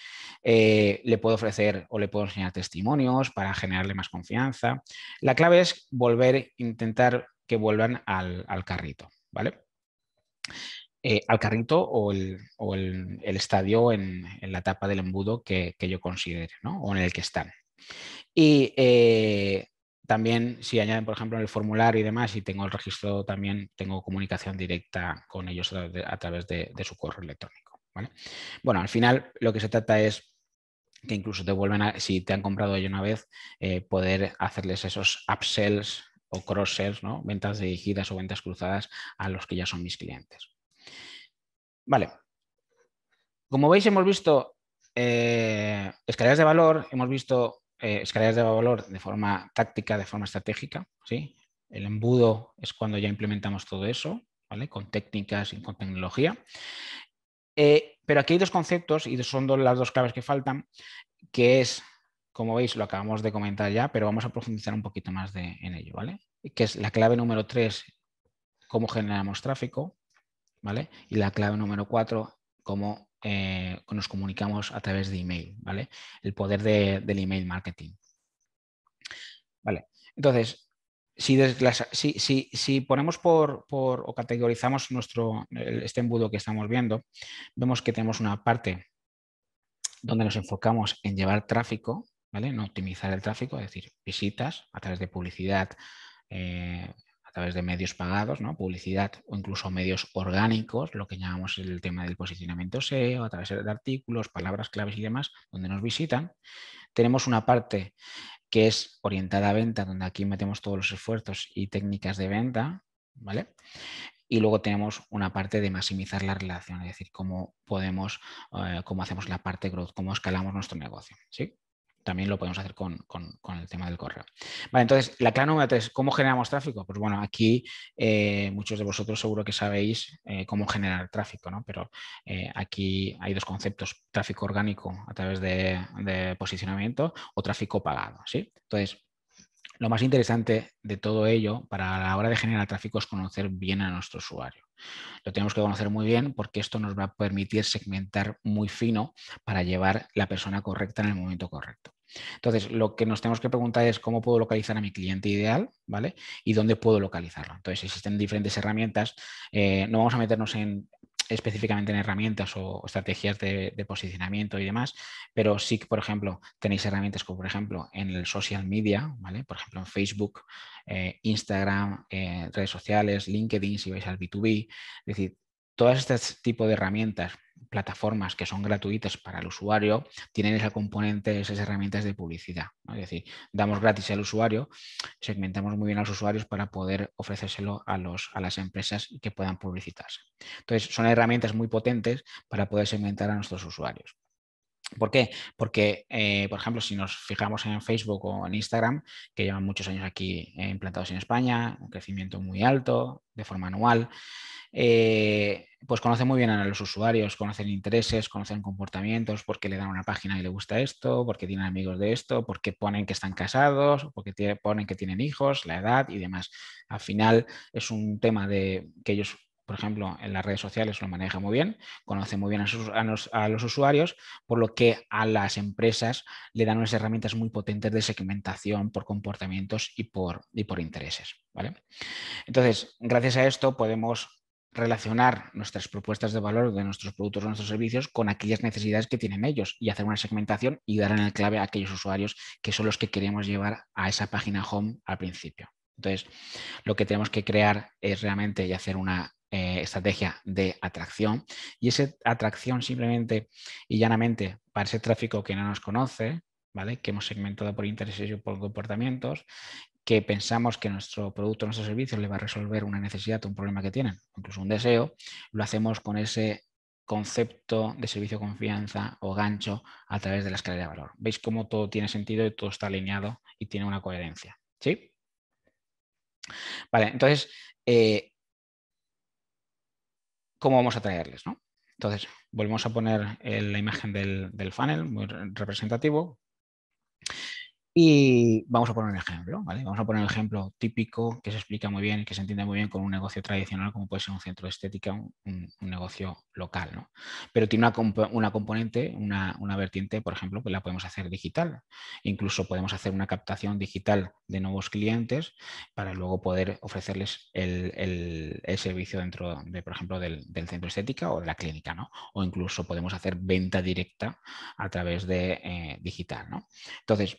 eh, le puedo ofrecer o le puedo enseñar testimonios para generarle más confianza. La clave es volver, intentar que vuelvan al, carrito, ¿vale? Eh, al carrito o el, estadio en, la etapa del embudo que, que yo considere, ¿no? O en el que están. Y eh, también si añaden, por ejemplo, en el formulario y demás, y tengo el registro también, tengo comunicación directa con ellos a, través de, su correo electrónico. Bueno, al final lo que se trata es que incluso te vuelven a, si te han comprado ya una vez, eh, poder hacerles esos upsells o cross-sells, ¿no? ventas dirigidas o ventas cruzadas a los que ya son mis clientes. Vale. Como veis, hemos visto eh, escaleras de valor, hemos visto eh, escaleras de valor de forma táctica, de forma estratégica. ¿sí? El embudo es cuando ya implementamos todo eso, ¿vale? con técnicas y con tecnología. Eh, pero aquí hay dos conceptos y son las dos claves que faltan, que es, como veis, lo acabamos de comentar ya, pero vamos a profundizar un poquito más en ello, ¿vale? Que es la clave número tres, cómo generamos tráfico, ¿vale? Y la clave número cuatro, cómo eh, nos comunicamos a través de email, ¿vale? El poder del email marketing. Vale, entonces, si, si, ponemos por, o categorizamos nuestro, este embudo que estamos viendo, vemos que tenemos una parte donde nos enfocamos en llevar tráfico, ¿vale? No optimizar el tráfico, es decir, visitas a través de publicidad, eh, a través de medios pagados, ¿no? publicidad o incluso medios orgánicos, lo que llamamos el tema del posicionamiento SEO, a través de artículos, palabras claves y demás, donde nos visitan. Tenemos una parte que es orientada a venta, donde aquí metemos todos los esfuerzos y técnicas de venta, ¿vale? Y luego tenemos una parte de maximizar la relación, es decir, cómo podemos, eh, cómo hacemos la parte growth, cómo escalamos nuestro negocio. ¿sí? también lo podemos hacer con, el tema del correo. Vale, entonces, la clave número tres, ¿cómo generamos tráfico? Pues bueno, aquí eh, muchos de vosotros seguro que sabéis eh, cómo generar tráfico, ¿no? Pero eh, aquí hay dos conceptos, tráfico orgánico a través de, de, posicionamiento o tráfico pagado, ¿sí? Entonces, lo más interesante de todo ello para la hora de generar tráfico es conocer bien a nuestro usuario. Lo tenemos que conocer muy bien porque esto nos va a permitir segmentar muy fino para llevar la persona correcta en el momento correcto. Entonces, lo que nos tenemos que preguntar es cómo puedo localizar a mi cliente ideal, ¿vale? Y dónde puedo localizarlo. Entonces, existen diferentes herramientas. Eh, no vamos a meternos en específicamente en herramientas o estrategias de, posicionamiento y demás, pero sí que, por ejemplo, tenéis herramientas como, por ejemplo, en el social media, ¿vale? Por ejemplo, en Facebook, eh, Instagram, eh, redes sociales, LinkedIn, si vais al B2B, es decir, todas este tipo de herramientas, plataformas que son gratuitas para el usuario, tienen esa componente, esas herramientas de publicidad. Es decir, damos gratis al usuario, segmentamos muy bien a los usuarios para poder ofrecérselo a, a las empresas que puedan publicitarse. Entonces, son herramientas muy potentes para poder segmentar a nuestros usuarios. ¿Por qué? Porque, eh, por ejemplo, si nos fijamos en Facebook o en Instagram, que llevan muchos años aquí eh, implantados en España, un crecimiento muy alto, de forma anual, eh, pues conocen muy bien a los usuarios, conocen intereses, conocen comportamientos, porque le dan una página y le gusta esto, porque tienen amigos de esto, porque ponen que están casados, porque ponen que tienen hijos, la edad y demás. Al final es un tema de que ellos por ejemplo, en las redes sociales lo maneja muy bien, conoce muy bien a, los, usuarios, por lo que a las empresas le dan unas herramientas muy potentes de segmentación por comportamientos y por, intereses. ¿vale? Entonces, gracias a esto podemos relacionar nuestras propuestas de valor de nuestros productos o nuestros servicios con aquellas necesidades que tienen ellos y hacer una segmentación y dar en el clave a aquellos usuarios que son los que queremos llevar a esa página home al principio. Entonces, lo que tenemos que crear es realmente y hacer una eh, estrategia de atracción y esa atracción simplemente y llanamente para ese tráfico que no nos conoce, ¿vale? que hemos segmentado por intereses y por comportamientos, que pensamos que nuestro producto, nuestro servicio le va a resolver una necesidad, un problema que tienen, incluso un deseo, lo hacemos con ese concepto de servicio confianza o gancho a través de la escalera de valor. ¿Veis cómo todo tiene sentido y todo está alineado y tiene una coherencia? ¿Sí? Vale, entonces, eh, cómo vamos a traerles, ¿no? Entonces, volvemos a poner la imagen del, del funnel, muy representativo. Y vamos a poner un ejemplo, ¿vale? Vamos a poner el ejemplo típico que se explica muy bien y que se entiende muy bien con un negocio tradicional como puede ser un centro de estética, un, negocio local, ¿no? Pero tiene una, componente, una, vertiente, por ejemplo, que la podemos hacer digital. Incluso podemos hacer una captación digital de nuevos clientes para luego poder ofrecerles el, servicio dentro de, por ejemplo, del, centro de estética o de la clínica, ¿no? O incluso podemos hacer venta directa a través de eh, digital, ¿no? Entonces,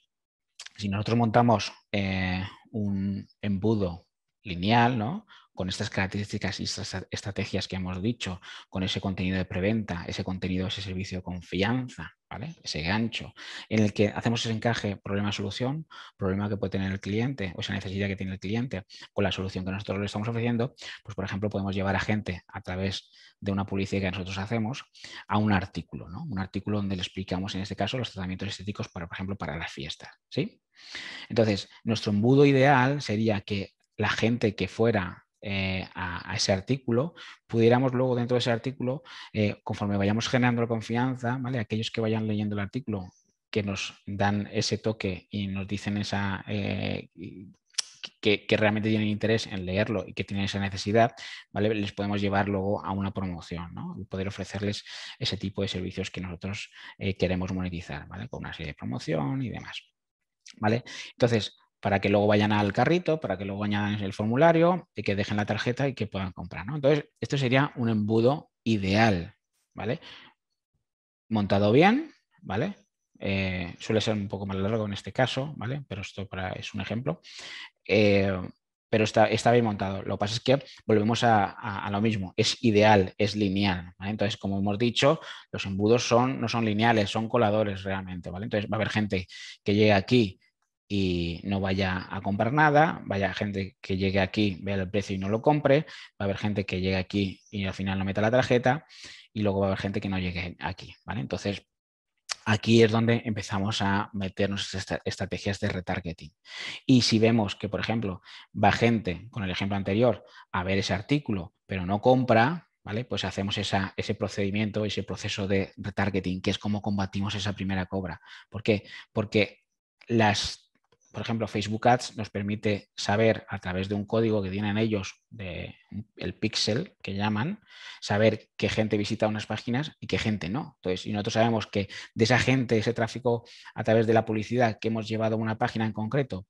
si nosotros montamos eh, un embudo lineal, ¿no? con estas características y estas estrategias que hemos dicho, con ese contenido de preventa, ese contenido, ese servicio de confianza, ¿vale? ese gancho, en el que hacemos ese encaje problema-solución, problema que puede tener el cliente o esa necesidad que tiene el cliente con la solución que nosotros le estamos ofreciendo, pues por ejemplo podemos llevar a gente a través de una publicidad que nosotros hacemos a un artículo, ¿no? un artículo donde le explicamos en este caso los tratamientos estéticos para, por ejemplo, para las fiestas. ¿sí? Entonces, nuestro embudo ideal sería que la gente que fuera eh, a, ese artículo, pudiéramos luego dentro de ese artículo, eh, conforme vayamos generando la confianza, aquellos que vayan leyendo el artículo, que nos dan ese toque y nos dicen eh, que, realmente tienen interés en leerlo y que tienen esa necesidad, les podemos llevar luego a una promoción y poder ofrecerles ese tipo de servicios que nosotros queremos monetizar, ¿vale? con una serie de promoción y demás. ¿Vale? Entonces, para que luego vayan al carrito, para que luego añadan el formulario y que dejen la tarjeta y que puedan comprar. Entonces, esto sería un embudo ideal, ¿vale? Montado bien, ¿vale? Eh, suele ser un poco más largo en este caso, ¿vale? Pero esto es un ejemplo. Eh, pero está, está bien montado. Lo que pasa es que volvemos a, lo mismo, es ideal, es lineal. Entonces, como hemos dicho, los embudos son, no son lineales, son coladores realmente. ¿vale? Entonces, va a haber gente que llegue aquí y no vaya a comprar nada, vaya gente que llegue aquí, vea el precio y no lo compre, va a haber gente que llegue aquí y al final no meta la tarjeta y luego va a haber gente que no llegue aquí, ¿vale? Entonces, Aquí es donde empezamos a meternos estrategias de retargeting. Y si vemos que, por ejemplo, va gente, con el ejemplo anterior, a ver ese artículo, pero no compra, ¿vale? Pues hacemos ese procedimiento, ese proceso de retargeting, que es como combatimos esa primera cobra. ¿Por qué? Porque las por ejemplo, Facebook Ads nos permite saber a través de un código que tienen ellos, de, el pixel que llaman, saber qué gente visita unas páginas y qué gente no. Entonces, y nosotros sabemos que de esa gente, ese tráfico a través de la publicidad que hemos llevado a una página en concreto,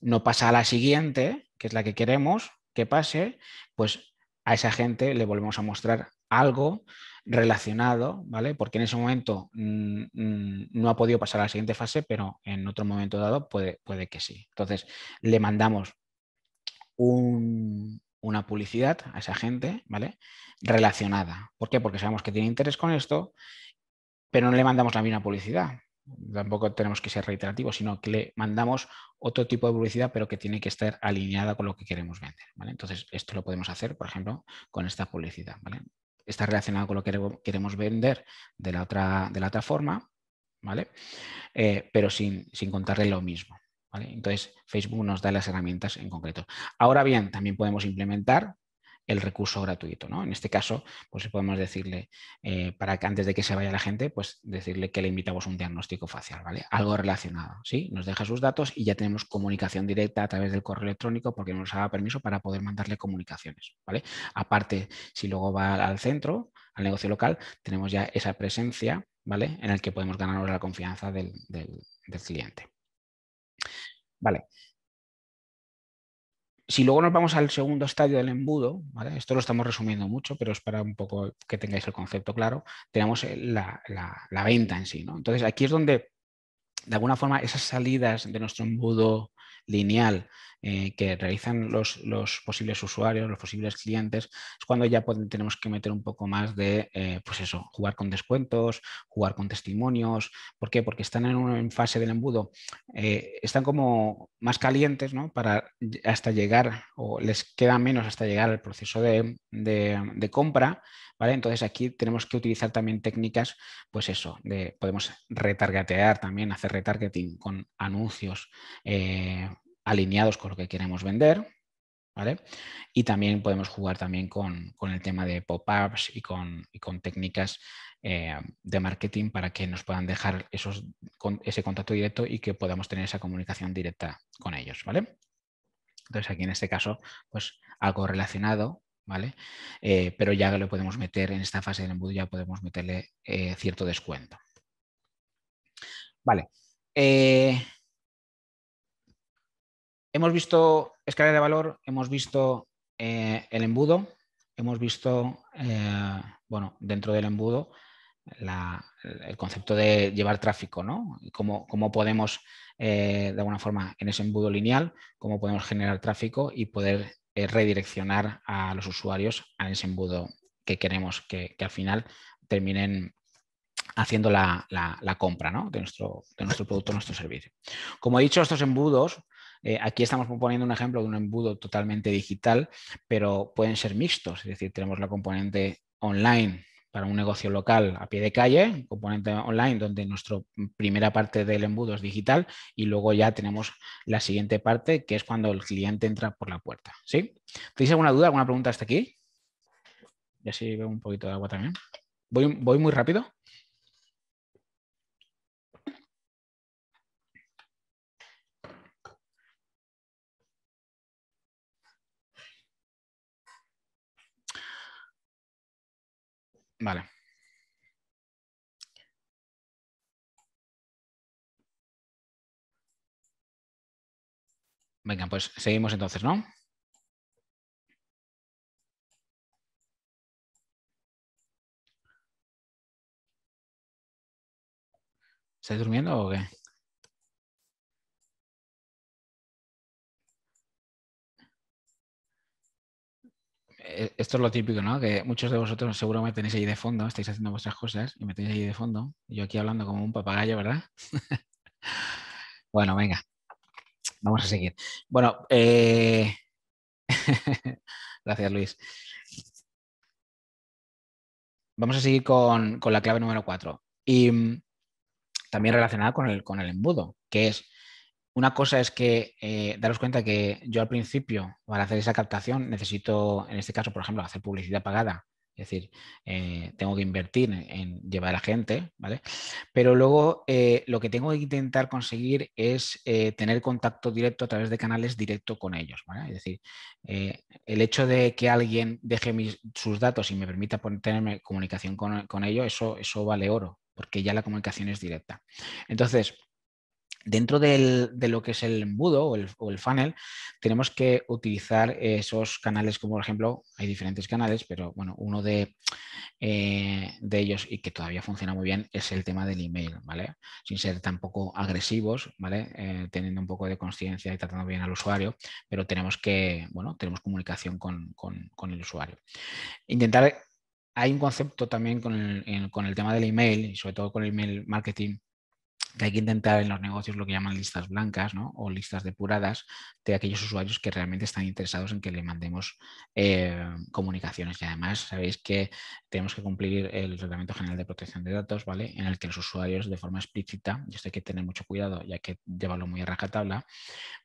no pasa a la siguiente, que es la que queremos que pase, pues a esa gente le volvemos a mostrar algo relacionado, ¿vale? Porque en ese momento mm, mm, no ha podido pasar a la siguiente fase, pero en otro momento dado puede, puede que sí. Entonces, le mandamos una publicidad a esa gente, ¿vale? Relacionada. ¿Por qué? Porque sabemos que tiene interés con esto, pero no le mandamos la misma publicidad. Tampoco tenemos que ser reiterativos, sino que le mandamos otro tipo de publicidad, pero que tiene que estar alineada con lo que queremos vender. ¿vale? Entonces, esto lo podemos hacer, por ejemplo, con esta publicidad. ¿vale? está relacionado con lo que queremos vender de la otra, de la otra forma, ¿vale? Eh, pero sin, sin contarle lo mismo. ¿Vale? Entonces, Facebook nos da las herramientas en concreto. Ahora bien, también podemos implementar el recurso gratuito. ¿no? En este caso, pues podemos decirle, eh, para que antes de que se vaya la gente, pues decirle que le invitamos un diagnóstico facial, ¿vale? Algo relacionado, ¿sí? Nos deja sus datos y ya tenemos comunicación directa a través del correo electrónico porque nos haga permiso para poder mandarle comunicaciones, ¿vale? Aparte, si luego va al centro, al negocio local, tenemos ya esa presencia, ¿vale? En el que podemos ganarnos la confianza del cliente. Vale, si luego nos vamos al segundo estadio del embudo, esto lo estamos resumiendo mucho, pero es para un poco que tengáis el concepto claro, tenemos eh, la, venta en sí. ¿no? Entonces, aquí es donde, de alguna forma, esas salidas de nuestro embudo lineal eh, que realizan los, los, posibles usuarios, los posibles clientes, es cuando ya tenemos que meter un poco más de, eh, pues eso, jugar con descuentos, jugar con testimonios. ¿Por qué? Porque están en una fase del embudo, eh, están como más calientes, ¿no? Para hasta llegar, o les queda menos hasta llegar al proceso de, de, de compra, entonces aquí tenemos que utilizar también técnicas, pues eso, de, podemos retargetear también, hacer retargeting con anuncios eh, alineados con lo que queremos vender, ¿Vale? Y también podemos jugar también con, el tema de pop-ups y con, técnicas eh, de marketing para que nos puedan dejar esos, ese contacto directo y que podamos tener esa comunicación directa con ellos, ¿vale? Entonces aquí en este caso, pues algo relacionado ¿vale? Eh, pero ya le podemos meter en esta fase del embudo, ya podemos meterle eh, cierto descuento. Vale. Eh, hemos visto escala de valor, hemos visto el embudo, hemos visto, bueno, dentro del embudo, el concepto de llevar tráfico, ¿no? cómo, cómo podemos, de alguna forma, en ese embudo lineal, cómo podemos generar tráfico y poder eh, redireccionar a los usuarios a ese embudo que queremos, que, al final terminen haciendo la, compra de, nuestro, nuestro producto, nuestro servicio. Como he dicho, estos embudos eh, aquí estamos proponiendo un ejemplo de un embudo totalmente digital, pero pueden ser mixtos, es decir, tenemos la componente online para un negocio local a pie de calle, componente online, donde nuestra primera parte del embudo es digital y luego ya tenemos la siguiente parte, que es cuando el cliente entra por la puerta. ¿sí? ¿Tenéis alguna duda, alguna pregunta hasta aquí? ya sí veo un poquito de agua también. voy muy rápido? Vale. Venga, pues seguimos entonces, ¿no? ¿Estáis durmiendo o qué? Eh, esto es lo típico, ¿no? Que muchos de vosotros seguro me tenéis ahí de fondo, estáis haciendo vuestras cosas y me tenéis ahí de fondo. Yo aquí hablando como un papagayo, ¿verdad? <laughs> bueno, venga, vamos a seguir. Bueno, eh, <laughs> gracias Luis. Vamos a seguir con, la clave número 4 y mm, también relacionada con con el embudo, que es una cosa es que eh, daros cuenta que yo al principio, para hacer esa captación, necesito, en este caso, por ejemplo, hacer publicidad pagada. Es decir, eh, tengo que invertir en, llevar a la gente, ¿vale? Pero luego eh, lo que tengo que intentar conseguir es tener contacto directo a través de canales directo con ellos, ¿vale? Es decir, el hecho de que alguien deje sus datos y me permita tener comunicación con, ellos, eso, eso vale oro, porque ya la comunicación es directa. Entonces, Dentro de lo que es el embudo o el, funnel, tenemos que utilizar esos canales, como por ejemplo, hay diferentes canales, pero bueno, uno eh, de, ellos y que todavía funciona muy bien es el tema del email, ¿vale? Sin ser tampoco agresivos, ¿vale? Eh, teniendo un poco de conciencia y tratando bien al usuario, pero tenemos que, bueno, tenemos comunicación con, con el usuario. Intentar hay un concepto también con el, con el, tema del email y sobre todo con el email marketing que hay que intentar en los negocios lo que llaman listas blancas ¿no? o listas depuradas de aquellos usuarios que realmente están interesados en que le mandemos eh, comunicaciones. Y además sabéis que tenemos que cumplir el Reglamento General de Protección de Datos, ¿vale? En el que los usuarios de forma explícita, y esto hay que tener mucho cuidado ya que llevarlo muy a rajatabla,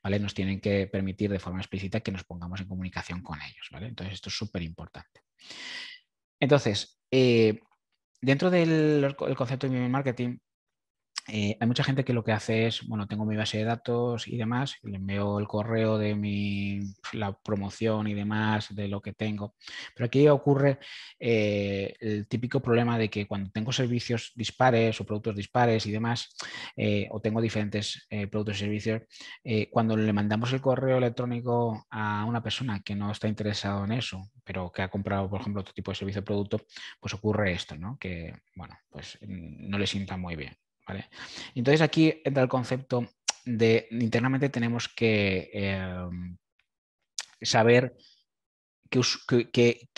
¿vale? Nos tienen que permitir de forma explícita que nos pongamos en comunicación con ellos, Entonces esto es súper importante. Entonces, eh, dentro del concepto de email marketing, eh, hay mucha gente que lo que hace es, bueno, tengo mi base de datos y demás, le envío el correo de mi, la promoción y demás de lo que tengo. Pero aquí ocurre eh, el típico problema de que cuando tengo servicios dispares o productos dispares y demás, eh, o tengo diferentes productos y servicios, cuando le mandamos el correo electrónico a una persona que no está interesada en eso, pero que ha comprado, por ejemplo, otro tipo de servicio o producto, pues ocurre esto, ¿no? Que, bueno, pues no le sienta muy bien. ¿vale? Entonces aquí entra el concepto de internamente tenemos que eh, saber qué,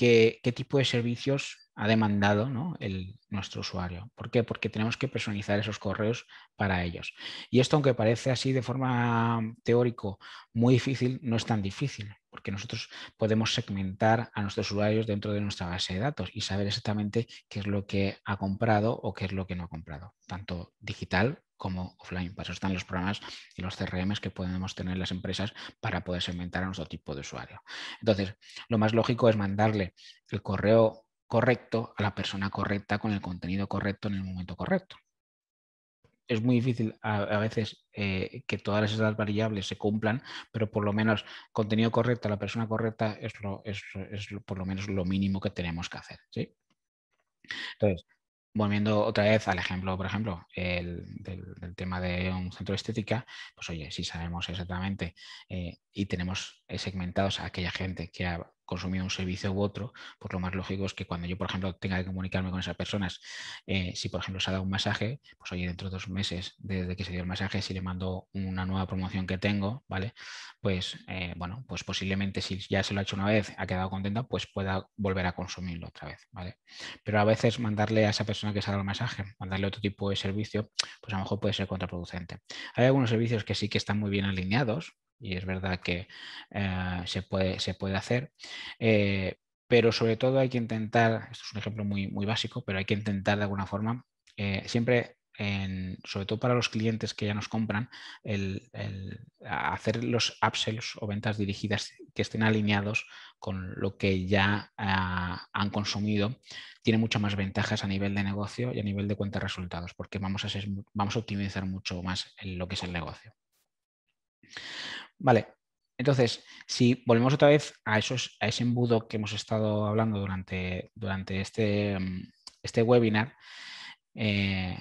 qué tipo de servicios ha demandado el, nuestro usuario. ¿Por qué? Porque tenemos que personalizar esos correos para ellos. Y esto, aunque parece así de forma mm, teórico muy difícil, no es tan difícil, porque nosotros podemos segmentar a nuestros usuarios dentro de nuestra base de datos y saber exactamente qué es lo que ha comprado o qué es lo que no ha comprado, tanto digital como offline. Para eso están los programas y los CRMs que podemos tener las empresas para poder segmentar a nuestro tipo de usuario. Entonces, lo más lógico es mandarle el correo correcto a la persona correcta con el contenido correcto en el momento correcto. Es muy difícil a, veces eh, que todas esas variables se cumplan, pero por lo menos contenido correcto a la persona correcta es, lo, es, es por lo menos lo mínimo que tenemos que hacer. Entonces, volviendo otra vez al ejemplo, por ejemplo, el, del, tema de un centro de estética, pues oye, si sabemos exactamente eh, y tenemos eh, segmentados a aquella gente que ha consumir un servicio u otro, pues lo más lógico es que cuando yo, por ejemplo, tenga que comunicarme con esas personas, eh, si por ejemplo se ha dado un masaje, pues oye, dentro de dos meses desde que se dio el masaje, si le mando una nueva promoción que tengo, ¿vale? Pues eh, bueno, pues posiblemente si ya se lo ha hecho una vez, ha quedado contenta, pues pueda volver a consumirlo otra vez, ¿vale? Pero a veces mandarle a esa persona que se ha dado el masaje, mandarle otro tipo de servicio, pues a lo mejor puede ser contraproducente. Hay algunos servicios que sí que están muy bien alineados, y es verdad que eh, se, puede, se, puede, hacer. Eh, pero sobre todo hay que intentar, esto es un ejemplo muy, muy básico, pero hay que intentar de alguna forma, eh, siempre, sobre todo para los clientes que ya nos compran, el, hacer los upsells o ventas dirigidas que estén alineados con lo que ya ah, han consumido, tiene muchas más ventajas a nivel de negocio y a nivel de cuenta de resultados, porque vamos a, vamos a optimizar mucho más lo que es el negocio. Vale, entonces, si volvemos otra vez a, esos, a ese embudo que hemos estado hablando durante, durante este, mm, este webinar, eh,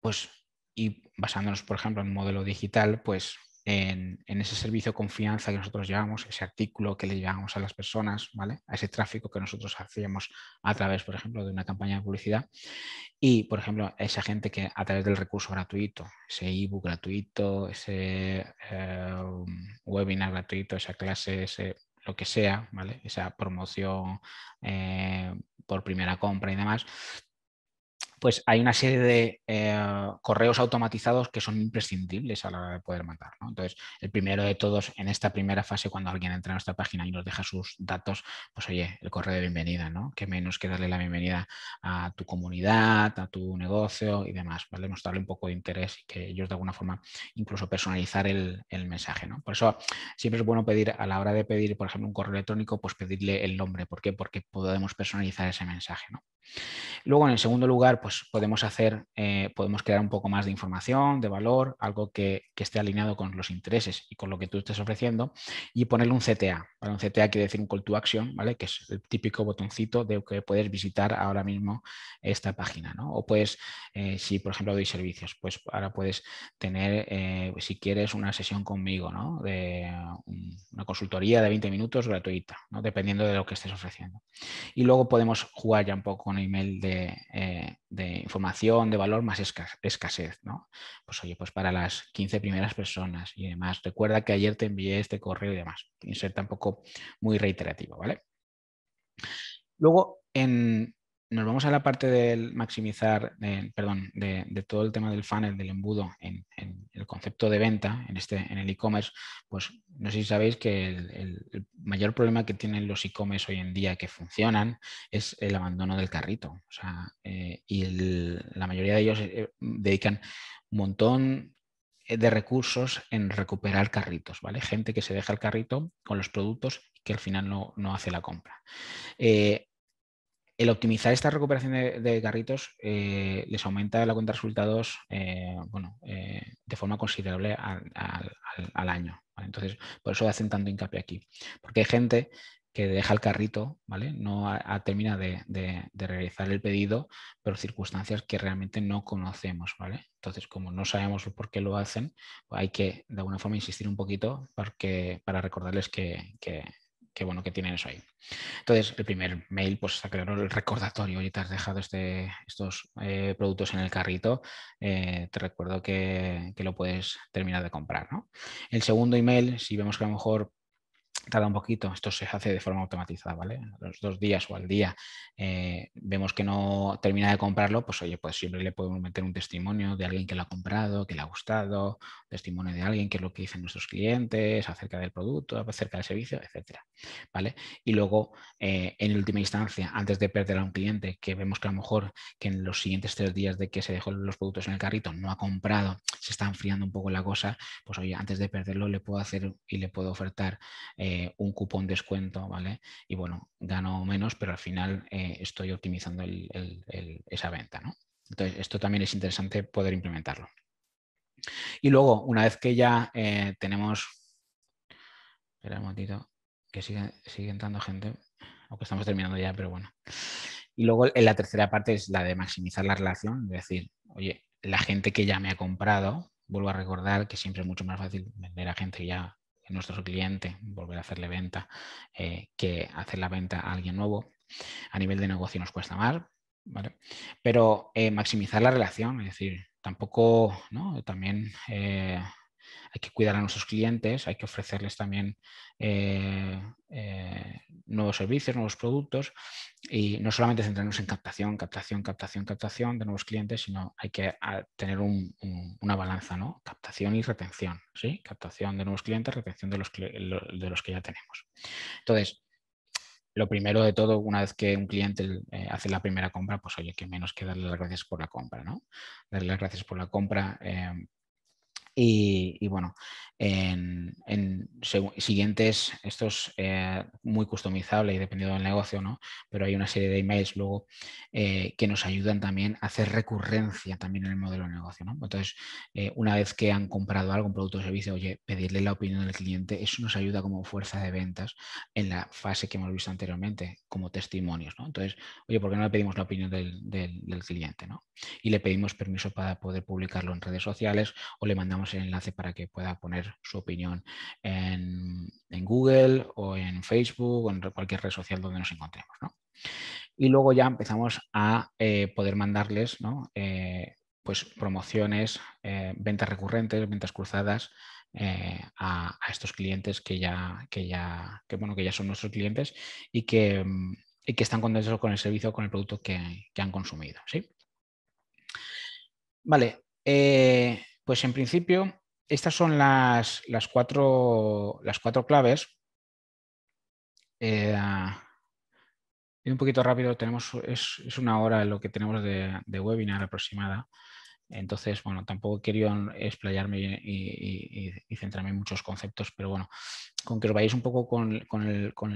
pues, y basándonos, por ejemplo, en un modelo digital, pues en, ese servicio de confianza que nosotros llevamos, ese artículo que le llevamos a las personas, ¿vale? A ese tráfico que nosotros hacíamos a través, por ejemplo, de una campaña de publicidad. Y, por ejemplo, esa gente que a través del recurso gratuito, ese ebook gratuito, ese eh, webinar gratuito, esa clase, lo que sea, ¿vale? Esa promoción eh, por primera compra y demás, pues hay una serie de eh, correos automatizados que son imprescindibles a la hora de poder mandar. Entonces, el primero de todos en esta primera fase, cuando alguien entra a nuestra página y nos deja sus datos, pues oye, el correo de bienvenida, ¿no? Que menos que darle la bienvenida a tu comunidad, a tu negocio y demás, ¿vale? Mostrarle un poco de interés y que ellos de alguna forma incluso personalizar el, el mensaje, ¿no? Por eso siempre es bueno pedir, a la hora de pedir, por ejemplo, un correo electrónico, pues pedirle el nombre. ¿Por qué? Porque podemos personalizar ese mensaje, ¿no? Luego, en el segundo lugar, pues pues, podemos hacer, eh, podemos crear un poco más de información, de valor, algo que, esté alineado con los intereses y con lo que tú estés ofreciendo y ponerle un CTA. para Un CTA quiere decir un call to action, ¿vale? Que es el típico botoncito de que puedes visitar ahora mismo esta página, O puedes, eh, si por ejemplo doy servicios, pues ahora puedes tener, eh, si quieres, una sesión conmigo, De una consultoría de 20 minutos gratuita, ¿no? Dependiendo de lo que estés ofreciendo. Y luego podemos jugar ya un poco con el email de, de información, de valor más escasez, ¿no? Pues oye, pues para las 15 primeras personas y demás. Recuerda que ayer te envié este correo y demás, sin ser tampoco muy reiterativo, ¿vale? Luego, en, nos vamos a la parte del maximizar, perdón, de, todo el tema del funnel, del embudo en, el concepto de venta, en, este, en el e-commerce, pues no sé si sabéis que el, mayor problema que tienen los e-commerce hoy en día que funcionan es el abandono del carrito. O sea, eh, y la mayoría de ellos eh, dedican un montón eh, de recursos en recuperar carritos, ¿vale? Gente que se deja el carrito con los productos que al final no, no hace la compra el optimizar esta recuperación de, carritos eh, les aumenta la cuenta de resultados eh, bueno, eh, de forma considerable al, año. Entonces, por eso hacen tanto hincapié aquí. Porque hay gente que deja el carrito, ¿vale? No termina de, realizar el pedido, pero circunstancias que realmente no conocemos, ¿vale? Entonces, como no sabemos por qué lo hacen, pues hay que de alguna forma insistir un poquito para recordarles que qué bueno que tienen eso ahí. Entonces, el primer mail, pues claro, el recordatorio, y te has dejado este, estos eh, productos en el carrito, eh, te recuerdo que, que, lo puedes terminar de comprar. El segundo email, si vemos que a lo mejor tarda un poquito, esto se hace de forma automatizada, ¿vale? Los dos días o al día eh, vemos que no termina de comprarlo, pues oye, pues siempre le podemos meter un testimonio de alguien que lo ha comprado, que le ha gustado, testimonio de alguien que es lo que dicen nuestros clientes acerca del producto, acerca del servicio, etcétera, ¿vale? Y luego, eh, en última instancia, antes de perder a un cliente que vemos que a lo mejor que en los siguientes tres días de que se dejó los productos en el carrito no ha comprado, se está enfriando un poco la cosa, pues oye, antes de perderlo le puedo hacer y le puedo ofertar eh, eh, un cupón descuento, ¿vale? Y bueno, gano menos, pero al final eh, estoy optimizando esa venta, ¿no? Entonces, esto también es interesante poder implementarlo. Y luego, una vez que ya eh, tenemos... Espera un momentito, que sigue, sigue entrando gente, aunque estamos terminando ya, pero bueno. Y luego en la tercera parte es la de maximizar la relación, es decir, oye, la gente que ya me ha comprado, vuelvo a recordar que siempre es mucho más fácil vender a gente que ya nuestro cliente, volver a hacerle venta, eh, que hacer la venta a alguien nuevo. A nivel de negocio nos cuesta más, ¿vale? Pero eh, maximizar la relación, es decir, tampoco, ¿no? También eh, hay que cuidar a nuestros clientes, hay que ofrecerles también eh, eh, nuevos servicios, nuevos productos y no solamente centrarnos en captación, captación, captación, captación de nuevos clientes, sino hay que ah, tener una balanza, ¿no? Captación y retención, ¿sí? Captación de nuevos clientes, retención de los, de los que ya tenemos. Entonces, lo primero de todo, una vez que un cliente eh, hace la primera compra, pues oye, que menos que darle las gracias por la compra, ¿no? Darle las gracias por la compra, y, bueno, en, siguientes, esto es eh, muy customizable y dependiendo del negocio, ¿no? Pero hay una serie de emails luego eh, que nos ayudan también a hacer recurrencia también en el modelo de negocio, ¿no? Entonces, eh, una vez que han comprado algo, un producto o servicio, oye, pedirle la opinión del cliente, eso nos ayuda como fuerza de ventas en la fase que hemos visto anteriormente, como testimonios, ¿no? Entonces, oye, ¿por qué no le pedimos la opinión del, del cliente, ¿no? Y le pedimos permiso para poder publicarlo en redes sociales o le mandamos el enlace para que pueda poner su opinión en, Google o en Facebook o en cualquier red social donde nos encontremos. Y luego ya empezamos a eh, poder mandarles ¿no? Eh, pues promociones, eh, ventas recurrentes, ventas cruzadas, a, estos clientes que ya, que ya, que, bueno, que ya son nuestros clientes y que, mm, están contentos con el servicio, con el producto que, han consumido. ¿sí? Vale, pues en principio, estas son las, cuatro, las cuatro claves. Eh, y un poquito rápido, tenemos, es, es, una hora lo que tenemos de, de webinar aproximada. Entonces, bueno, tampoco quería explayarme y, centrarme en muchos conceptos, pero bueno, con que os vayáis un poco con,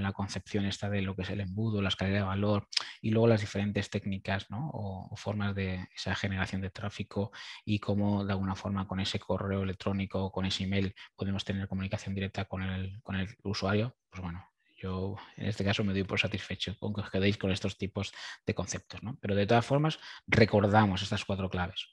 la concepción esta de lo que es el embudo, la escalera de valor y luego las diferentes técnicas o, formas de esa generación de tráfico y cómo de alguna forma con ese correo electrónico o con ese email podemos tener comunicación directa con el, usuario, pues bueno, yo en este caso me doy por satisfecho con que os quedéis con estos tipos de conceptos, ¿no? Pero de todas formas, recordamos estas cuatro claves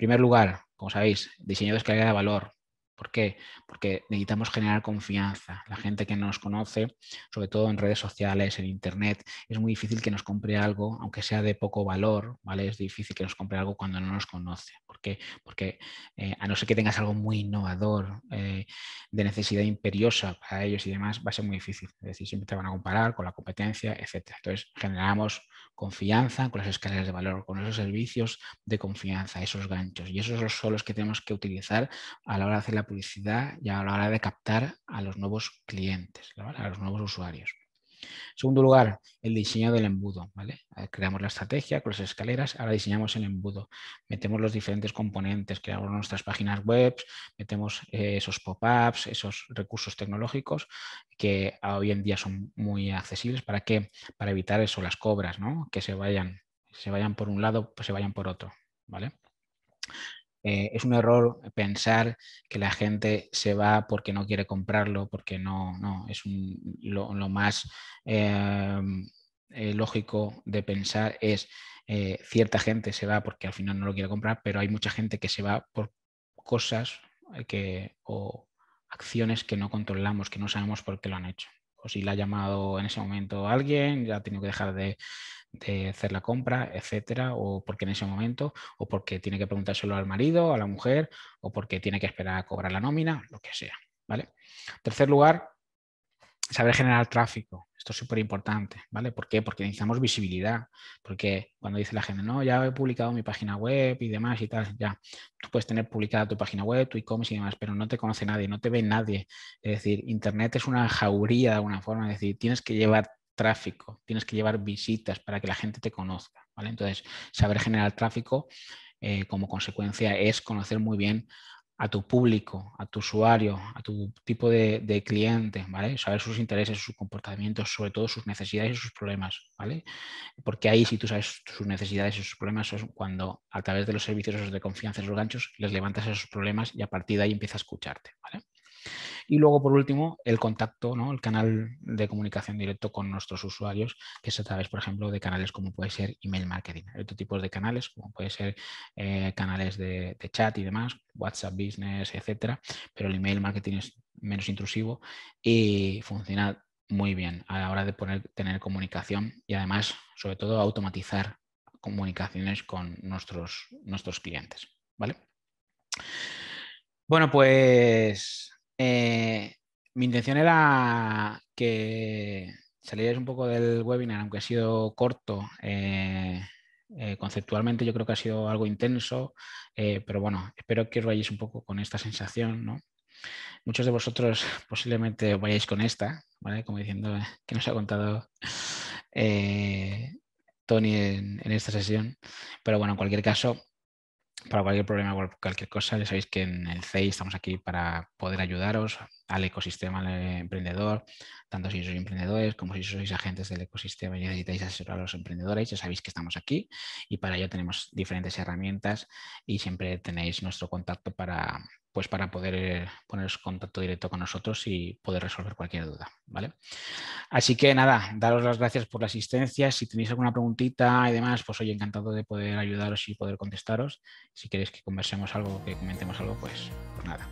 primer lugar, como sabéis, diseño de escalera valor, ¿Por qué? Porque necesitamos generar confianza. La gente que nos conoce, sobre todo en redes sociales, en internet, es muy difícil que nos compre algo, aunque sea de poco valor, ¿vale? Es difícil que nos compre algo cuando no nos conoce. ¿Por qué? Porque eh, a no ser que tengas algo muy innovador, eh, de necesidad imperiosa para ellos y demás, va a ser muy difícil. Es decir, siempre te van a comparar con la competencia, etc. Entonces, generamos confianza con las escaleras de valor, con esos servicios de confianza, esos ganchos. Y esos son los que tenemos que utilizar a la hora de hacer la publicidad y a la hora de captar a los nuevos clientes, a los nuevos usuarios. segundo lugar, el diseño del embudo. Eh, creamos la estrategia con las escaleras, ahora diseñamos el embudo. Metemos los diferentes componentes, creamos nuestras páginas web, metemos eh, esos pop-ups, esos recursos tecnológicos que hoy en día son muy accesibles. ¿Para qué? Para evitar eso, las cobras, ¿no? que se vayan, se vayan por un lado, pues se vayan por otro. ¿vale? Eh, es un error pensar que la gente se va porque no quiere comprarlo, porque no, no es lo, más eh, eh, lógico de pensar es cierta gente se va porque al final no lo quiere comprar, pero hay mucha gente que se va por cosas que, o acciones que no controlamos, que no sabemos por qué lo han hecho. O si la ha llamado en ese momento alguien, ya ha tenido que dejar de, de hacer la compra, etcétera, o porque en ese momento, o porque tiene que preguntárselo al marido, a la mujer, o porque tiene que esperar a cobrar la nómina, lo que sea. ¿vale? tercer lugar, saber generar tráfico. Esto es súper importante, ¿vale? ¿Por qué? Porque necesitamos visibilidad. Porque cuando dice la gente, no, ya he publicado mi página web y demás y tal, ya. Tú puedes tener publicada tu página web, tu e-commerce y demás, pero no te conoce nadie, no te ve nadie. Es decir, Internet es una jauría de alguna forma. Es decir, tienes que llevar tráfico, tienes que llevar visitas para que la gente te conozca. ¿vale? Entonces, saber generar tráfico eh, como consecuencia es conocer muy bien a tu público, a tu usuario, a tu tipo de, cliente, ¿vale? Saber sus intereses, sus comportamientos, sobre todo sus necesidades y sus problemas, ¿vale? Porque ahí si tú sabes sus necesidades y sus problemas es cuando a través de los servicios de confianza, los ganchos, les levantas esos problemas y a partir de ahí empieza a escucharte, ¿vale? Y luego, por último, el contacto, ¿no? el canal de comunicación directo con nuestros usuarios, que es a través, por ejemplo, de canales como puede ser email marketing, otro tipo de canales como puede ser eh, canales de, chat y demás, WhatsApp Business, etcétera. Pero el email marketing es menos intrusivo y funciona muy bien a la hora de poner, tener comunicación y además, sobre todo, automatizar comunicaciones con nuestros, nuestros clientes. ¿Vale? Bueno, pues eh, mi intención era que salierais un poco del webinar, aunque ha sido corto. Eh, eh, conceptualmente yo creo que ha sido algo intenso, pero bueno, espero que os vayáis un poco con esta sensación, Muchos de vosotros <laughs> posiblemente os vayáis con esta, Como diciendo que nos ha contado Tony en, esta sesión. Pero bueno, en cualquier caso, para cualquier problema, o cualquier cosa, ya sabéis que en el CEI estamos aquí para poder ayudaros, al ecosistema emprendedor, tanto si sois emprendedores como si sois agentes del ecosistema y necesitáis asesorar a los emprendedores, ya sabéis que estamos aquí y para ello tenemos diferentes herramientas y siempre tenéis nuestro contacto para, pues para poder eh, poneros contacto directo con nosotros y poder resolver cualquier duda, ¿vale? Así que nada, daros las gracias por la asistencia. Si tenéis alguna preguntita y demás, pues soy encantado de poder ayudaros y poder contestaros. Si queréis que conversemos algo, que comentemos algo, pues, pues nada.